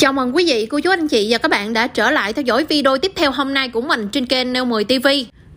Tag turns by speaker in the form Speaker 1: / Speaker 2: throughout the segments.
Speaker 1: Chào mừng quý vị, cô chú anh chị và các bạn đã trở lại theo dõi video tiếp theo hôm nay của mình trên kênh Neo 10 TV.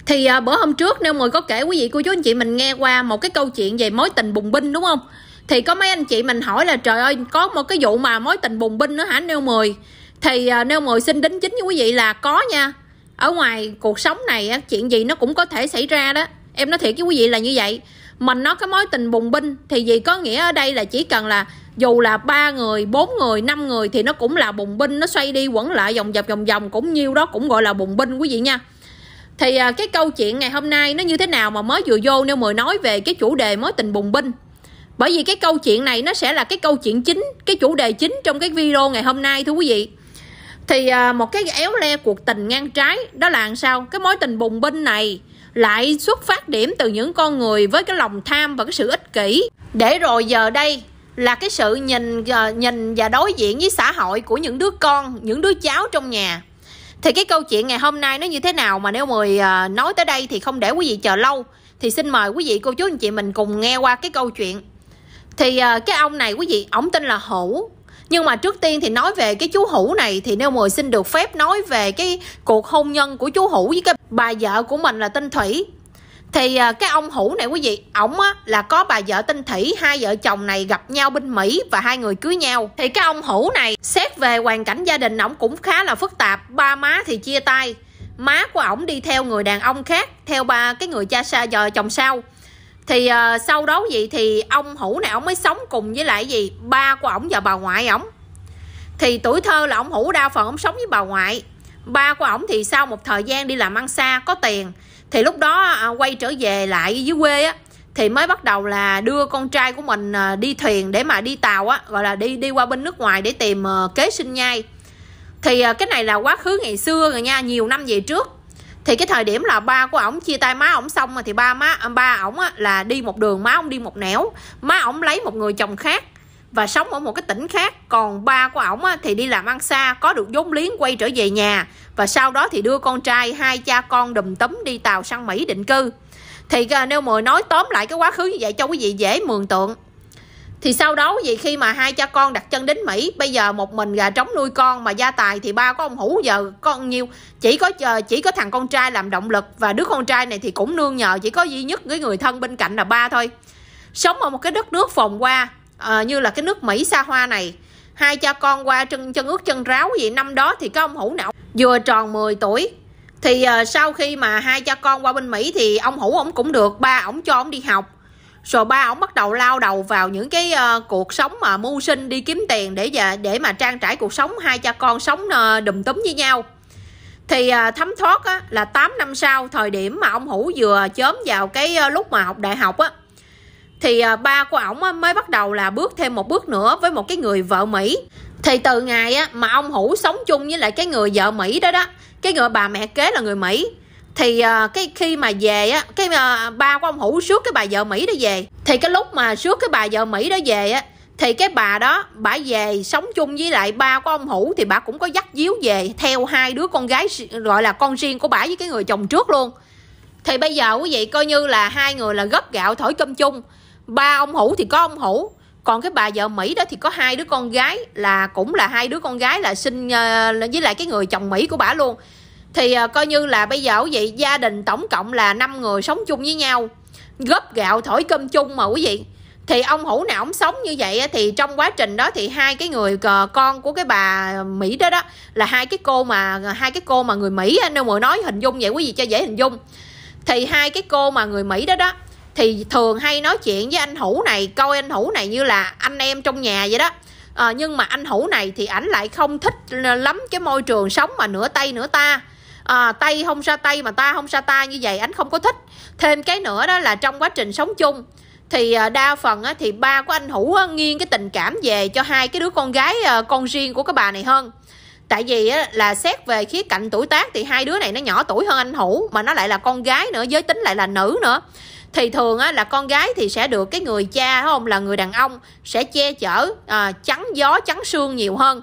Speaker 1: Thì à, bữa hôm trước Neo 10 có kể quý vị cô chú anh chị mình nghe qua một cái câu chuyện về mối tình bùng binh đúng không? Thì có mấy anh chị mình hỏi là trời ơi có một cái vụ mà mối tình bùng binh nữa hả Neo 10? Thì à, Neo 10 xin đính chính với quý vị là có nha. Ở ngoài cuộc sống này chuyện gì nó cũng có thể xảy ra đó. Em nói thiệt với quý vị là như vậy mình nói cái mối tình bùng binh thì gì có nghĩa ở đây là chỉ cần là dù là ba người bốn người năm người thì nó cũng là bùng binh nó xoay đi quẩn lại vòng vòng vòng vòng cũng nhiêu đó cũng gọi là bùng binh quý vị nha thì à, cái câu chuyện ngày hôm nay nó như thế nào mà mới vừa vô nêu mười nói về cái chủ đề mối tình bùng binh bởi vì cái câu chuyện này nó sẽ là cái câu chuyện chính cái chủ đề chính trong cái video ngày hôm nay thưa quý vị thì à, một cái éo le cuộc tình ngang trái đó là làm sao cái mối tình bùng binh này lại xuất phát điểm từ những con người với cái lòng tham và cái sự ích kỷ để rồi giờ đây là cái sự nhìn ờ, nhìn và đối diện với xã hội của những đứa con những đứa cháu trong nhà thì cái câu chuyện ngày hôm nay nó như thế nào mà nếu mời ờ, nói tới đây thì không để quý vị chờ lâu thì xin mời quý vị cô chú anh chị mình cùng nghe qua cái câu chuyện thì ờ, cái ông này quý vị ổng tên là hữu nhưng mà trước tiên thì nói về cái chú hữu này thì nêu mười xin được phép nói về cái cuộc hôn nhân của chú hữu với cái bà vợ của mình là tinh thủy thì à, cái ông hữu này quý vị ổng á là có bà vợ tinh thủy hai vợ chồng này gặp nhau bên mỹ và hai người cưới nhau thì cái ông hữu này xét về hoàn cảnh gia đình ổng cũng khá là phức tạp ba má thì chia tay má của ổng đi theo người đàn ông khác theo ba cái người cha xa vợ chồng sau thì uh, sau đó gì thì ông hữu này ông mới sống cùng với lại gì ba của ổng và bà ngoại ổng thì tuổi thơ là ông hữu đa phần ông sống với bà ngoại ba của ổng thì sau một thời gian đi làm ăn xa có tiền thì lúc đó uh, quay trở về lại dưới quê á thì mới bắt đầu là đưa con trai của mình uh, đi thuyền để mà đi tàu á gọi là đi đi qua bên nước ngoài để tìm uh, kế sinh nhai thì uh, cái này là quá khứ ngày xưa rồi nha nhiều năm về trước thì cái thời điểm là ba của ổng chia tay má ổng xong mà thì ba má à, ba ổng là đi một đường má ổng đi một nẻo má ổng lấy một người chồng khác và sống ở một cái tỉnh khác còn ba của ổng thì đi làm ăn xa có được vốn liếng quay trở về nhà và sau đó thì đưa con trai hai cha con đùm tấm đi tàu sang mỹ định cư thì à, nếu mười nói tóm lại cái quá khứ như vậy cho quý vị dễ mường tượng thì sau đó vậy khi mà hai cha con đặt chân đến Mỹ bây giờ một mình gà trống nuôi con mà gia tài thì ba có ông hủ giờ con nhiêu chỉ có chờ chỉ có thằng con trai làm động lực và đứa con trai này thì cũng nương nhờ chỉ có duy nhất cái người thân bên cạnh là ba thôi sống ở một cái đất nước phồn qua à, ờ, như là cái nước Mỹ xa hoa này hai cha con qua chân chân ướt chân ráo vậy năm đó thì có ông hủ nào vừa tròn 10 tuổi thì uh, sau khi mà hai cha con qua bên Mỹ thì ông hủ ông cũng được ba ổng cho ông đi học rồi ba ổng bắt đầu lao đầu vào những cái uh, cuộc sống mà mưu sinh đi kiếm tiền để về để mà trang trải cuộc sống hai cha con sống uh, đùm túm với nhau thì uh, thấm thoát á, là 8 năm sau thời điểm mà ông hữu vừa chớm vào cái uh, lúc mà học đại học á thì uh, ba của ổng mới bắt đầu là bước thêm một bước nữa với một cái người vợ mỹ thì từ ngày á, mà ông hữu sống chung với lại cái người vợ mỹ đó đó cái người bà mẹ kế là người mỹ thì uh, cái khi mà về á cái uh, ba của ông hữu suốt cái bà vợ mỹ đó về thì cái lúc mà suốt cái bà vợ mỹ đó về á thì cái bà đó bà về sống chung với lại ba của ông hữu thì bà cũng có dắt díu về theo hai đứa con gái gọi là con riêng của bà với cái người chồng trước luôn thì bây giờ quý vị coi như là hai người là gấp gạo thổi cơm chung ba ông hữu thì có ông hữu còn cái bà vợ mỹ đó thì có hai đứa con gái là cũng là hai đứa con gái là sinh uh, với lại cái người chồng mỹ của bà luôn thì à, coi như là bây giờ quý vị gia đình tổng cộng là 5 người sống chung với nhau góp gạo thổi cơm chung mà quý vị thì ông hữu nào ông sống như vậy thì trong quá trình đó thì hai cái người ờ, con của cái bà mỹ đó đó là hai cái cô mà hai cái cô mà người mỹ nên mọi nói hình dung vậy quý vị cho dễ hình dung thì hai cái cô mà người mỹ đó đó thì thường hay nói chuyện với anh hữu này coi anh hữu này như là anh em trong nhà vậy đó à, nhưng mà anh hữu này thì ảnh lại không thích lắm cái môi trường sống mà nửa tay nửa ta à, tay không ra tay mà ta không ra ta như vậy anh không có thích thêm cái nữa đó là trong quá trình sống chung thì à, đa phần thì ba của anh hữu nghiêng cái tình cảm về cho hai cái đứa con gái à, con riêng của cái bà này hơn tại vì là xét về khía cạnh tuổi tác thì hai đứa này nó nhỏ tuổi hơn anh hữu mà nó lại là con gái nữa giới tính lại là nữ nữa thì thường á, là con gái thì sẽ được cái người cha không là người đàn ông sẽ che chở à, chắn gió chắn sương nhiều hơn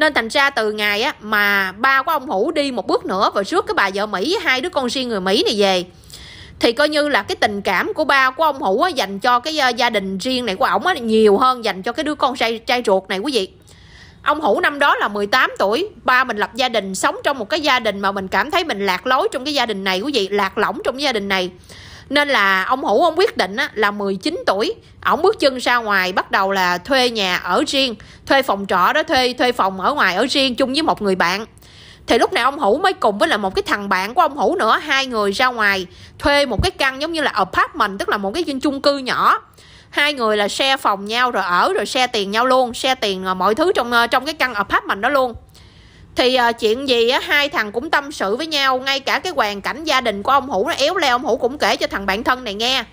Speaker 1: nên thành ra từ ngày á mà ba của ông hữu đi một bước nữa và rước cái bà vợ mỹ hai đứa con riêng người mỹ này về thì coi như là cái tình cảm của ba của ông hữu á, dành cho cái ờ, gia đình riêng này của ổng á, nhiều hơn dành cho cái đứa con trai trai ruột này quý vị ông hữu năm đó là 18 tuổi ba mình lập gia đình sống trong một cái gia đình mà mình cảm thấy mình lạc lối trong cái gia đình này quý vị lạc lõng trong cái gia đình này nên là ông hữu ông quyết định á, là 19 tuổi ông bước chân ra ngoài bắt đầu là thuê nhà ở riêng thuê phòng trọ đó thuê thuê phòng ở ngoài ở riêng chung với một người bạn thì lúc này ông hữu mới cùng với là một cái thằng bạn của ông hữu nữa hai người ra ngoài thuê một cái căn giống như là apartment tức là một cái chung cư nhỏ hai người là xe phòng nhau rồi ở rồi xe tiền nhau luôn xe tiền ờ, mọi thứ trong ờ, trong cái căn apartment đó luôn thì uh, chuyện gì á hai thằng cũng tâm sự với nhau ngay cả cái hoàn cảnh gia đình của ông hữu nó éo le ông hữu cũng kể cho thằng bạn thân này nghe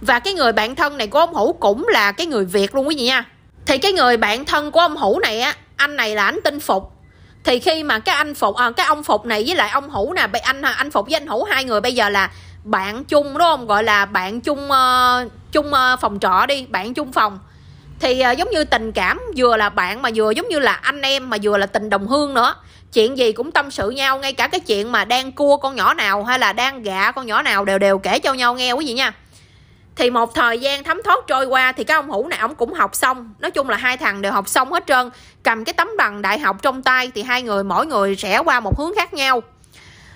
Speaker 1: và cái người bạn thân này của ông hữu cũng là cái người việt luôn quý vị nha thì cái người bạn thân của ông hữu này á anh này là anh tin phục thì khi mà cái anh phục à, cái ông phục này với lại ông hữu nè anh anh phục với anh hữu hai người bây giờ là bạn chung đúng không gọi là bạn chung uh, chung uh, phòng trọ đi bạn chung phòng thì uh, giống như tình cảm vừa là bạn mà vừa giống như là anh em mà vừa là tình đồng hương nữa chuyện gì cũng tâm sự nhau ngay cả cái chuyện mà đang cua con nhỏ nào hay là đang gạ con nhỏ nào đều đều kể cho nhau nghe quý vị nha thì một thời gian thấm thoát trôi qua thì cái ông hữu này ông cũng học xong nói chung là hai thằng đều học xong hết trơn cầm cái tấm bằng đại học trong tay thì hai người mỗi người rẽ qua một hướng khác nhau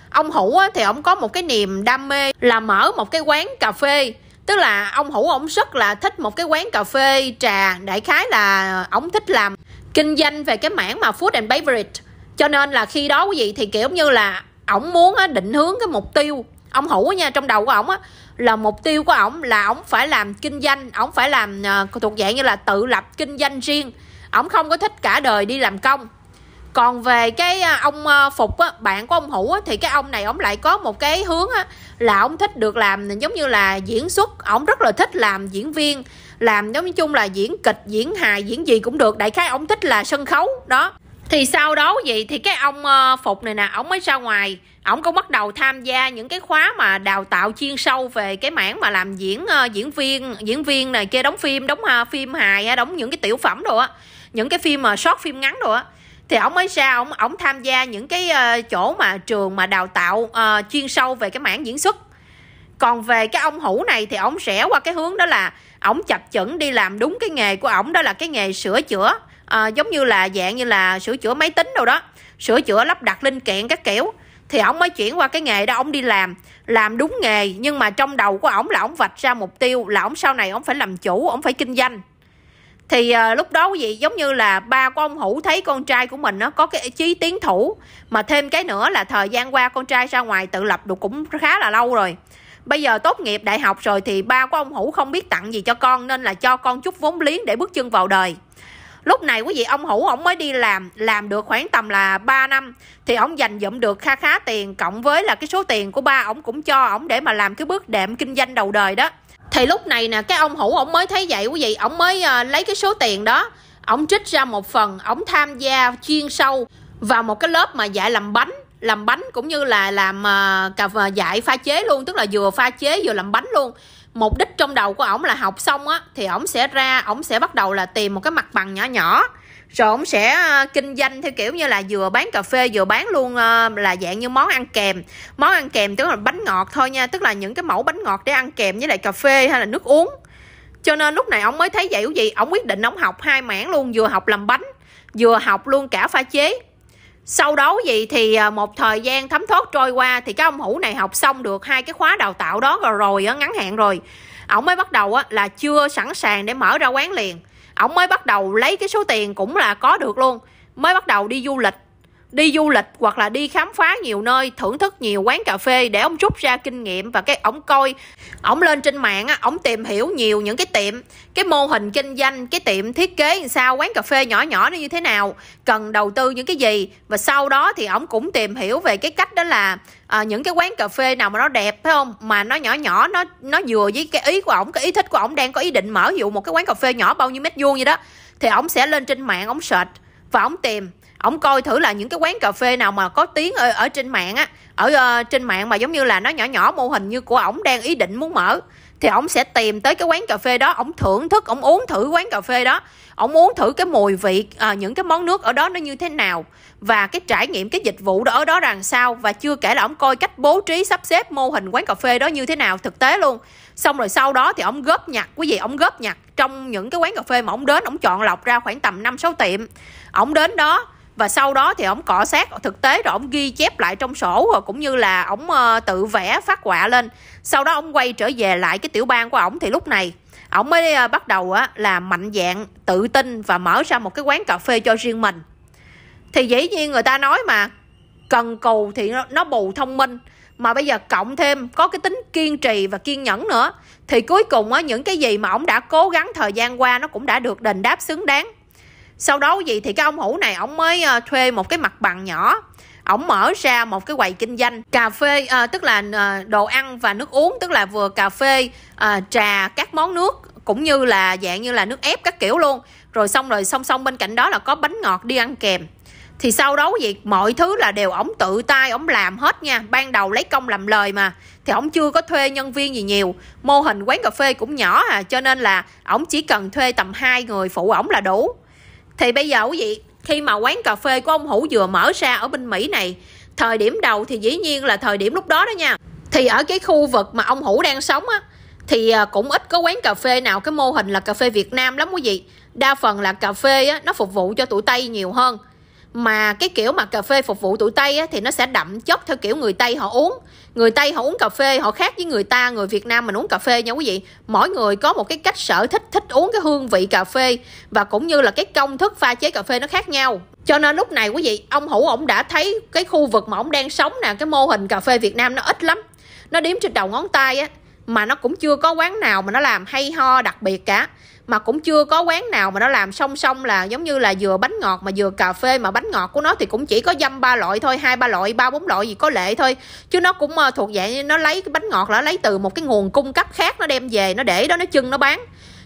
Speaker 1: ông hữu thì ông có một cái niềm đam mê là mở một cái quán cà phê tức là ông hữu ông rất là thích một cái quán cà phê trà đại khái là ông thích làm kinh doanh về cái mảng mà food and beverage cho nên là khi đó quý vị thì kiểu như là ổng muốn định hướng cái mục tiêu ông hữu nha trong đầu của ổng á là mục tiêu của ổng là ổng phải làm kinh doanh ổng phải làm uh, thuộc dạng như là tự lập kinh doanh riêng ổng không có thích cả đời đi làm công còn về cái ờ, ông ờ, phục á bạn của ông hữu á thì cái ông này ổng lại có một cái hướng á là ông thích được làm giống như là diễn xuất ông rất là thích làm diễn viên làm giống như chung là diễn kịch diễn hài diễn gì cũng được đại khái ông thích là sân khấu đó thì sau đó vậy thì cái ông ờ, phục này nè ông mới ra ngoài ông cũng bắt đầu tham gia những cái khóa mà đào tạo chuyên sâu về cái mảng mà làm diễn ờ, diễn viên diễn viên này kia đóng phim đóng ờ, phim hài đóng những cái tiểu phẩm đồ á những cái phim mà short phim ngắn đồ á thì ông mới sao ông ông tham gia những cái uh, chỗ mà trường mà đào tạo uh, chuyên sâu về cái mảng diễn xuất còn về cái ông hữu này thì ông sẽ qua cái hướng đó là ổng chập chững đi làm đúng cái nghề của ổng đó là cái nghề sửa chữa à, giống như là dạng như là sửa chữa máy tính đâu đó sửa chữa lắp đặt linh kiện các kiểu thì ổng mới chuyển qua cái nghề đó ổng đi làm làm đúng nghề nhưng mà trong đầu của ổng là ổng vạch ra mục tiêu là ổng sau này ổng phải làm chủ ổng phải kinh doanh thì à, lúc đó quý vị giống như là ba của ông hữu thấy con trai của mình nó có cái chí tiến thủ mà thêm cái nữa là thời gian qua con trai ra ngoài tự lập được cũng khá là lâu rồi bây giờ tốt nghiệp đại học rồi thì ba của ông hữu không biết tặng gì cho con nên là cho con chút vốn liếng để bước chân vào đời lúc này quý vị ông hữu ông mới đi làm làm được khoảng tầm là 3 năm thì ông dành dụm được kha khá tiền cộng với là cái số tiền của ba ông cũng cho ông để mà làm cái bước đệm kinh doanh đầu đời đó thì lúc này nè cái ông hữu ông mới thấy vậy quý vị ông mới uh, lấy cái số tiền đó ông trích ra một phần ông tham gia chuyên sâu vào một cái lớp mà dạy làm bánh làm bánh cũng như là làm ờ, cà uh, dạy pha chế luôn tức là vừa pha chế vừa làm bánh luôn mục đích trong đầu của ổng là học xong á thì ổng sẽ ra ổng sẽ bắt đầu là tìm một cái mặt bằng nhỏ nhỏ rồi ông sẽ ờ, kinh doanh theo kiểu như là vừa bán cà phê vừa bán luôn ờ, là dạng như món ăn kèm món ăn kèm tức là bánh ngọt thôi nha tức là những cái mẫu bánh ngọt để ăn kèm với lại cà phê hay là nước uống cho nên lúc này ông mới thấy vậy quý vị ổng quyết định ông học hai mảng luôn vừa học làm bánh vừa học luôn cả pha chế sau đó gì thì ờ, một thời gian thấm thoát trôi qua thì cái ông hủ này học xong được hai cái khóa đào tạo đó rồi rồi ngắn hạn rồi ổng mới bắt đầu á là chưa sẵn sàng để mở ra quán liền ổng mới bắt đầu lấy cái số tiền cũng là có được luôn mới bắt đầu đi du lịch đi du lịch hoặc là đi khám phá nhiều nơi thưởng thức nhiều quán cà phê để ông rút ra kinh nghiệm và cái ông coi ông lên trên mạng á ổng tìm hiểu nhiều những cái tiệm cái mô hình kinh doanh cái tiệm thiết kế làm sao quán cà phê nhỏ nhỏ nó như thế nào cần đầu tư những cái gì và sau đó thì ông cũng tìm hiểu về cái cách đó là à, những cái quán cà phê nào mà nó đẹp phải không mà nó nhỏ nhỏ nó nó vừa với cái ý của ổng cái ý thích của ổng đang có ý định mở dụ một cái quán cà phê nhỏ bao nhiêu mét vuông vậy đó thì ổng sẽ lên trên mạng ổng search và ổng tìm ổng coi thử là những cái quán cà phê nào mà có tiếng ở, ở trên mạng á ở uh, trên mạng mà giống như là nó nhỏ nhỏ mô hình như của ổng đang ý định muốn mở thì ổng sẽ tìm tới cái quán cà phê đó ổng thưởng thức ổng uống thử quán cà phê đó ổng uống thử cái mùi vị à, những cái món nước ở đó nó như thế nào và cái trải nghiệm cái dịch vụ đó ở đó rằng sao và chưa kể là ổng coi cách bố trí sắp xếp mô hình quán cà phê đó như thế nào thực tế luôn xong rồi sau đó thì ổng góp nhặt quý vị ổng góp nhặt trong những cái quán cà phê mà ổng đến ổng chọn lọc ra khoảng tầm năm sáu tiệm ổng đến đó và sau đó thì ổng cọ sát thực tế rồi ổng ghi chép lại trong sổ rồi cũng như là ổng ờ, tự vẽ phát họa lên sau đó ổng quay trở về lại cái tiểu bang của ổng thì lúc này ổng mới ờ, bắt đầu á là mạnh dạng tự tin và mở ra một cái quán cà phê cho riêng mình thì dĩ nhiên người ta nói mà cần cù thì nó bù thông minh mà bây giờ cộng thêm có cái tính kiên trì và kiên nhẫn nữa thì cuối cùng á những cái gì mà ổng đã cố gắng thời gian qua nó cũng đã được đền đáp xứng đáng sau đó gì thì cái ông hữu này ông mới ờ, thuê một cái mặt bằng nhỏ ổng mở ra một cái quầy kinh doanh cà phê à, tức là à, đồ ăn và nước uống tức là vừa cà phê à, trà các món nước cũng như là dạng như là nước ép các kiểu luôn rồi xong rồi song song bên cạnh đó là có bánh ngọt đi ăn kèm thì sau đó vậy mọi thứ là đều ổng tự tay ổng làm hết nha ban đầu lấy công làm lời mà thì ổng chưa có thuê nhân viên gì nhiều mô hình quán cà phê cũng nhỏ à cho nên là ổng chỉ cần thuê tầm hai người phụ ổng là đủ thì bây giờ quý vị khi mà quán cà phê của ông hữu vừa mở ra ở bên mỹ này thời điểm đầu thì dĩ nhiên là thời điểm lúc đó đó nha thì ở cái khu vực mà ông hữu đang sống á thì à, cũng ít có quán cà phê nào cái mô hình là cà phê việt nam lắm quý vị đa phần là cà phê á, nó phục vụ cho tụi tây nhiều hơn mà cái kiểu mà cà phê phục vụ tụi tây á, thì nó sẽ đậm chất theo kiểu người tây họ uống người tây họ uống cà phê họ khác với người ta người việt nam mình uống cà phê nha quý vị mỗi người có một cái cách sở thích thích uống cái hương vị cà phê và cũng như là cái công thức pha chế cà phê nó khác nhau cho nên lúc này quý vị ông hữu ổng đã thấy cái khu vực mà ổng đang sống nè cái mô hình cà phê việt nam nó ít lắm nó đếm trên đầu ngón tay á mà nó cũng chưa có quán nào mà nó làm hay ho đặc biệt cả mà cũng chưa có quán nào mà nó làm song song là giống như là vừa bánh ngọt mà vừa cà phê mà bánh ngọt của nó thì cũng chỉ có dăm ba loại thôi hai ba loại ba bốn loại gì có lệ thôi chứ nó cũng ờ, thuộc dạng nó lấy cái bánh ngọt là lấy từ một cái nguồn cung cấp khác nó đem về nó để đó nó chưng nó bán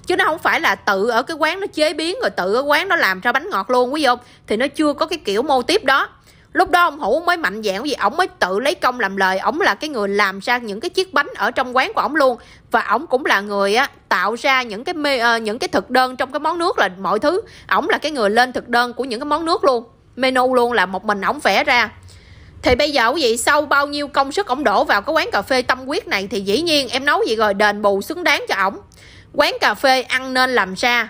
Speaker 1: chứ nó không phải là tự ở cái quán nó chế biến rồi tự ở quán nó làm ra bánh ngọt luôn quý vị không thì nó chưa có cái kiểu mô tiếp đó lúc đó ông hữu mới mạnh dạn vì ổng mới tự lấy công làm lời ổng là cái người làm ra những cái chiếc bánh ở trong quán của ổng luôn và ổng cũng là người á tạo ra những cái mê, uh, những cái thực đơn trong cái món nước là mọi thứ ổng là cái người lên thực đơn của những cái món nước luôn menu luôn là một mình ổng vẽ ra thì bây giờ quý vị sau bao nhiêu công sức ổng đổ vào cái quán cà phê tâm quyết này thì dĩ nhiên em nấu gì rồi đền bù xứng đáng cho ổng quán cà phê ăn nên làm ra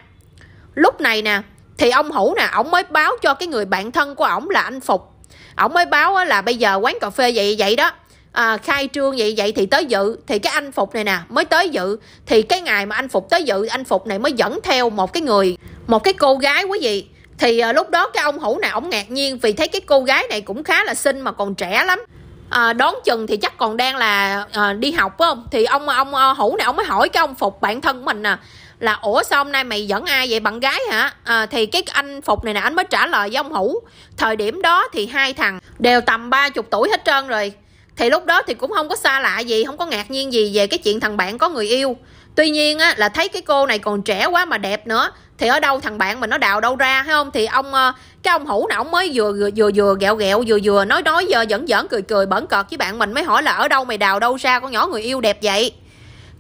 Speaker 1: lúc này nè thì ông hữu nè ổng mới báo cho cái người bạn thân của ổng là anh phục ổng mới báo là bây giờ quán cà phê vậy vậy đó à, khai trương vậy vậy thì tới dự thì cái anh phục này nè mới tới dự thì cái ngày mà anh phục tới dự anh phục này mới dẫn theo một cái người một cái cô gái quý vị thì à, lúc đó cái ông hữu này ổng ngạc nhiên vì thấy cái cô gái này cũng khá là xinh mà còn trẻ lắm à, đón chừng thì chắc còn đang là à, đi học phải không thì ông ông à, hữu này ông mới hỏi cái ông phục bạn thân của mình nè à, là ủa sao hôm nay mày dẫn ai vậy bạn gái hả à, thì cái anh phục này nè anh mới trả lời với ông hữu thời điểm đó thì hai thằng đều tầm ba chục tuổi hết trơn rồi thì lúc đó thì cũng không có xa lạ gì không có ngạc nhiên gì về cái chuyện thằng bạn có người yêu tuy nhiên á, là thấy cái cô này còn trẻ quá mà đẹp nữa thì ở đâu thằng bạn mình nó đào đâu ra hay không thì ông ờ, cái ông hữu nào ông mới vừa vừa vừa, vừa ghẹo ghẹo vừa vừa nói nói giờ dẫn dẫn cười cười bẩn cợt với bạn mình mới hỏi là ở đâu mày đào đâu ra con nhỏ người yêu đẹp vậy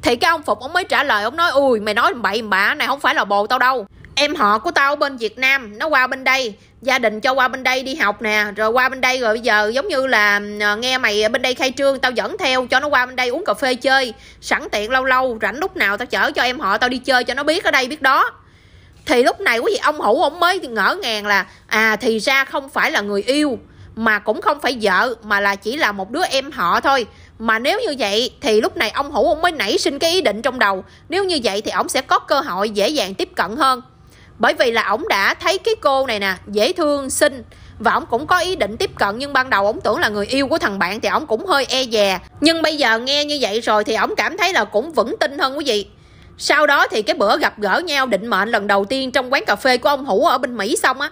Speaker 1: thì cái ông phục ông mới trả lời ông nói ui mày nói bậy bạ này không phải là bồ tao đâu em họ của tao bên việt nam nó qua bên đây gia đình cho qua bên đây đi học nè rồi qua bên đây rồi bây giờ giống như là ờ, nghe mày bên đây khai trương tao dẫn theo cho nó qua bên đây uống cà phê chơi sẵn tiện lâu lâu rảnh lúc nào tao chở cho em họ tao đi chơi cho nó biết ở đây biết đó thì lúc này quý vị ông hữu ông mới ngỡ ngàng là à thì ra không phải là người yêu mà cũng không phải vợ mà là chỉ là một đứa em họ thôi mà nếu như vậy thì lúc này ông hữu ông mới nảy sinh cái ý định trong đầu nếu như vậy thì ông sẽ có cơ hội dễ dàng tiếp cận hơn bởi vì là ông đã thấy cái cô này nè dễ thương xinh và ông cũng có ý định tiếp cận nhưng ban đầu ông tưởng là người yêu của thằng bạn thì ông cũng hơi e dè nhưng bây giờ nghe như vậy rồi thì ông cảm thấy là cũng vững tin hơn quý vị sau đó thì cái bữa gặp gỡ nhau định mệnh lần đầu tiên trong quán cà phê của ông hữu ở bên mỹ xong á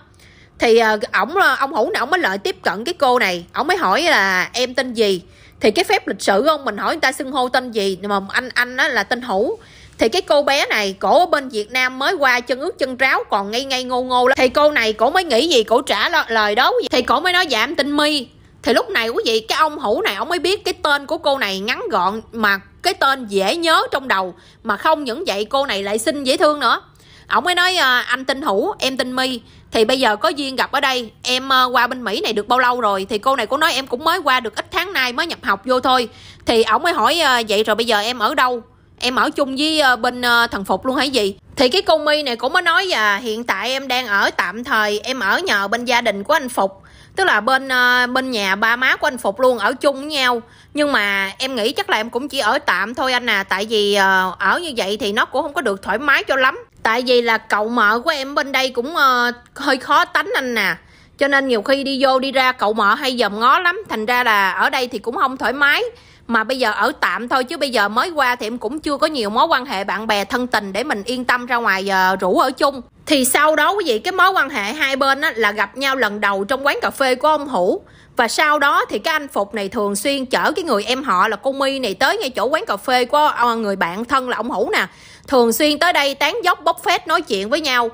Speaker 1: thì ờ, ổng ờ, ông hữu này ông mới lợi tiếp cận cái cô này ổng mới hỏi là em tên gì thì cái phép lịch sử không mình hỏi người ta xưng hô tên gì mà anh anh đó là tên hữu thì cái cô bé này cổ ở bên Việt Nam mới qua chân ướt chân ráo còn ngây ngây ngô ngô lắm. thì cô này cổ mới nghĩ gì cổ trả lời đó thì cổ mới nói dạ em tin mi thì lúc này quý vị cái ông hữu này ông mới biết cái tên của cô này ngắn gọn mà cái tên dễ nhớ trong đầu mà không những vậy cô này lại xinh dễ thương nữa ổng mới nói ờ, anh tin hữu em tin mi thì bây giờ có duyên gặp ở đây em ờ, qua bên mỹ này được bao lâu rồi thì cô này cũng nói em cũng mới qua được ít tháng nay mới nhập học vô thôi thì ổng mới hỏi ờ, vậy rồi bây giờ em ở đâu em ở chung với bên thần phục luôn hay gì thì cái cô mi này cũng mới nói là hiện tại em đang ở tạm thời em ở nhờ bên gia đình của anh phục tức là bên bên nhà ba má của anh phục luôn ở chung với nhau nhưng mà em nghĩ chắc là em cũng chỉ ở tạm thôi anh à tại vì ở như vậy thì nó cũng không có được thoải mái cho lắm tại vì là cậu mợ của em bên đây cũng uh, hơi khó tánh anh nè cho nên nhiều khi đi vô đi ra cậu mợ hay dòm ngó lắm thành ra là ở đây thì cũng không thoải mái mà bây giờ ở tạm thôi chứ bây giờ mới qua thì em cũng chưa có nhiều mối quan hệ bạn bè thân tình để mình yên tâm ra ngoài giờ rủ ở chung thì sau đó quý vị cái mối quan hệ hai bên á, là gặp nhau lần đầu trong quán cà phê của ông hữu và sau đó thì cái anh phục này thường xuyên chở cái người em họ là cô mi này tới ngay chỗ quán cà phê của ờ, người bạn thân là ông hữu nè thường xuyên tới đây tán dốc bóc phét nói chuyện với nhau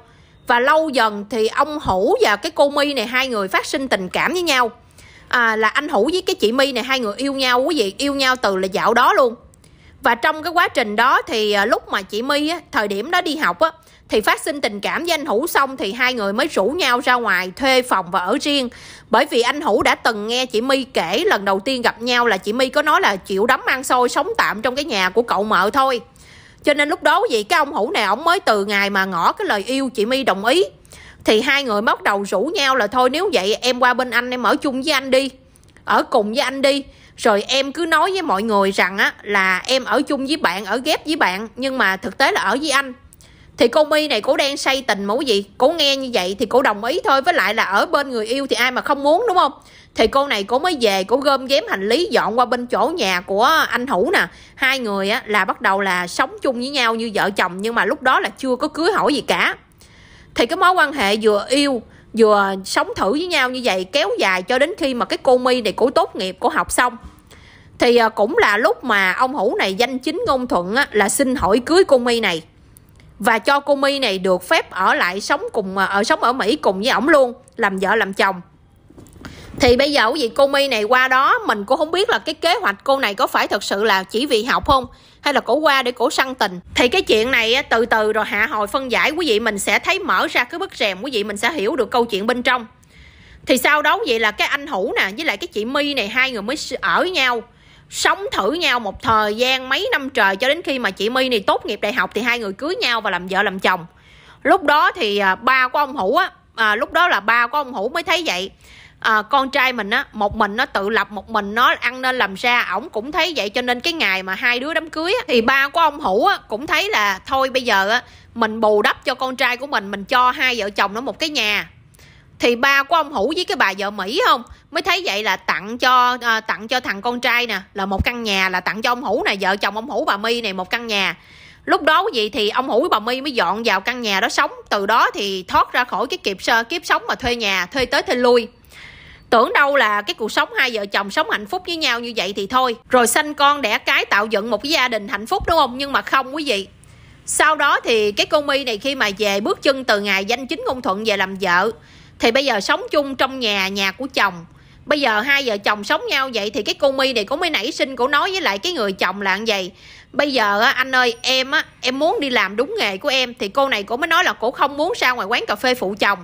Speaker 1: và lâu dần thì ông hữu và cái cô My này hai người phát sinh tình cảm với nhau à, là anh hữu với cái chị My này hai người yêu nhau quý vị yêu nhau từ là dạo đó luôn và trong cái quá trình đó thì à, lúc mà chị my á, thời điểm đó đi học á, thì phát sinh tình cảm với anh hữu xong thì hai người mới rủ nhau ra ngoài thuê phòng và ở riêng bởi vì anh hữu đã từng nghe chị my kể lần đầu tiên gặp nhau là chị my có nói là chịu đấm ăn xôi sống tạm trong cái nhà của cậu mợ thôi cho nên lúc đó vậy vị cái ông hữu này ông mới từ ngày mà ngỏ cái lời yêu chị my đồng ý thì hai người bắt đầu rủ nhau là thôi nếu vậy em qua bên anh em ở chung với anh đi ở cùng với anh đi rồi em cứ nói với mọi người rằng á là em ở chung với bạn ở ghép với bạn nhưng mà thực tế là ở với anh thì cô mi này cổ đang say tình mẫu gì vị cổ nghe như vậy thì cổ đồng ý thôi với lại là ở bên người yêu thì ai mà không muốn đúng không thì cô này cô mới về cô gom ghém hành lý dọn qua bên chỗ nhà của anh hữu nè hai người á, là bắt đầu là sống chung với nhau như vợ chồng nhưng mà lúc đó là chưa có cưới hỏi gì cả thì cái mối quan hệ vừa yêu vừa sống thử với nhau như vậy kéo dài cho đến khi mà cái cô mi này cổ tốt nghiệp cổ học xong thì à, cũng là lúc mà ông hữu này danh chính ngôn thuận á, là xin hỏi cưới cô mi này và cho cô mi này được phép ở lại sống cùng à, ở sống ở mỹ cùng với ổng luôn làm vợ làm chồng thì bây giờ quý vị cô mi này qua đó mình cũng không biết là cái kế hoạch cô này có phải thật sự là chỉ vì học không hay là cổ qua để cổ săn tình thì cái chuyện này từ từ rồi hạ hồi phân giải quý vị mình sẽ thấy mở ra cái bức rèm quý vị mình sẽ hiểu được câu chuyện bên trong thì sau đó vậy là cái anh hữu nè với lại cái chị mi này hai người mới ở với nhau sống thử nhau một thời gian mấy năm trời cho đến khi mà chị mi này tốt nghiệp đại học thì hai người cưới nhau và làm vợ làm chồng lúc đó thì à, ba của ông hữu á à, lúc đó là ba của ông hữu mới thấy vậy à, con trai mình á một mình nó tự lập một mình nó ăn nên làm ra ổng cũng thấy vậy cho nên cái ngày mà hai đứa đám cưới á, thì ba của ông hữu á cũng thấy là thôi bây giờ á mình bù đắp cho con trai của mình mình cho hai vợ chồng nó một cái nhà thì ba của ông hữu với cái bà vợ mỹ không mới thấy vậy là tặng cho à, tặng cho thằng con trai nè là một căn nhà là tặng cho ông hữu này vợ chồng ông hữu bà my này một căn nhà lúc đó gì thì ông hữu bà my mới dọn vào căn nhà đó sống từ đó thì thoát ra khỏi cái kiếp sơ kiếp sống mà thuê nhà thuê tới thuê lui Tưởng đâu là cái cuộc sống hai vợ chồng sống hạnh phúc với nhau như vậy thì thôi Rồi sanh con đẻ cái tạo dựng một cái gia đình hạnh phúc đúng không? Nhưng mà không quý vị Sau đó thì cái cô mi này khi mà về bước chân từ ngày danh chính ngôn thuận về làm vợ Thì bây giờ sống chung trong nhà, nhà của chồng Bây giờ hai vợ chồng sống nhau vậy thì cái cô mi này cũng mới nảy sinh cổ nói với lại cái người chồng là như vậy Bây giờ anh ơi em á, em muốn đi làm đúng nghề của em Thì cô này cũng mới nói là cổ không muốn ra ngoài quán cà phê phụ chồng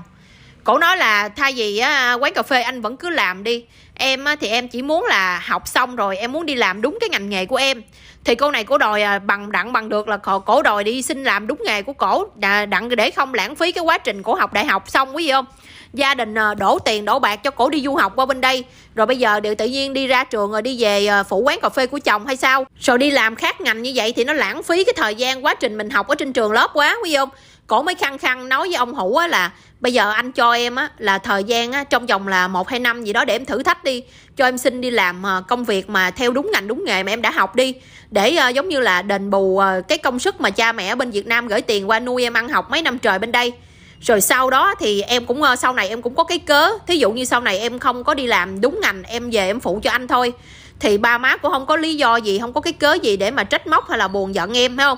Speaker 1: cổ nói là thay vì á, quán cà phê anh vẫn cứ làm đi em á, thì em chỉ muốn là học xong rồi em muốn đi làm đúng cái ngành nghề của em thì cô này cổ đòi à, bằng đặng bằng được là cổ đòi đi xin làm đúng nghề của cổ đặng để không lãng phí cái quá trình cổ học đại học xong quý vị không gia đình à, đổ tiền đổ bạc cho cổ đi du học qua bên đây rồi bây giờ đều tự nhiên đi ra trường rồi đi về à, phụ quán cà phê của chồng hay sao rồi đi làm khác ngành như vậy thì nó lãng phí cái thời gian quá trình mình học ở trên trường lớp quá quý vị không cổ mới khăng khăng nói với ông hữu á là bây giờ anh cho em á là thời gian á trong vòng là một hai năm gì đó để em thử thách đi cho em xin đi làm ờ, công việc mà theo đúng ngành đúng nghề mà em đã học đi để uh, giống như là đền bù uh, cái công sức mà cha mẹ ở bên việt nam gửi tiền qua nuôi em ăn học mấy năm trời bên đây rồi sau đó thì em cũng sau này em cũng có cái cớ thí dụ như sau này em không có đi làm đúng ngành em về em phụ cho anh thôi thì ba má cũng không có lý do gì không có cái cớ gì để mà trách móc hay là buồn giận em phải không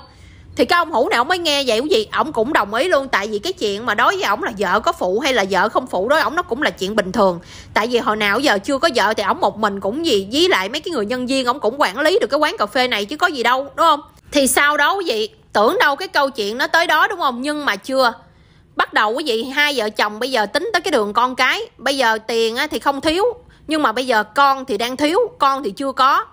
Speaker 1: thì cái ông hữu ông mới nghe vậy cái gì ổng cũng đồng ý luôn tại vì cái chuyện mà đối với ổng là vợ có phụ hay là vợ không phụ đối ổng nó cũng là chuyện bình thường tại vì hồi nào giờ chưa có vợ thì ổng một mình cũng gì với lại mấy cái người nhân viên ổng cũng quản lý được cái quán cà phê này chứ có gì đâu đúng không thì sau đó quý vị tưởng đâu cái câu chuyện nó tới đó đúng không nhưng mà chưa bắt đầu quý vị hai vợ chồng bây giờ tính tới cái đường con cái bây giờ tiền thì không thiếu nhưng mà bây giờ con thì đang thiếu con thì chưa có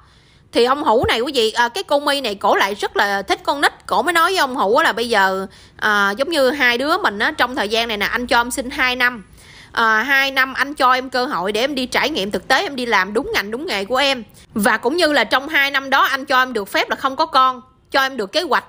Speaker 1: thì ông hữu này quý vị à, cái cô mi này cổ lại rất là thích con nít cổ mới nói với ông hữu là bây giờ à, giống như hai đứa mình á trong thời gian này nè anh cho em xin 2 năm à, 2 năm anh cho em cơ hội để em đi trải nghiệm thực tế em đi làm đúng ngành đúng nghề của em và cũng như là trong 2 năm đó anh cho em được phép là không có con cho em được kế hoạch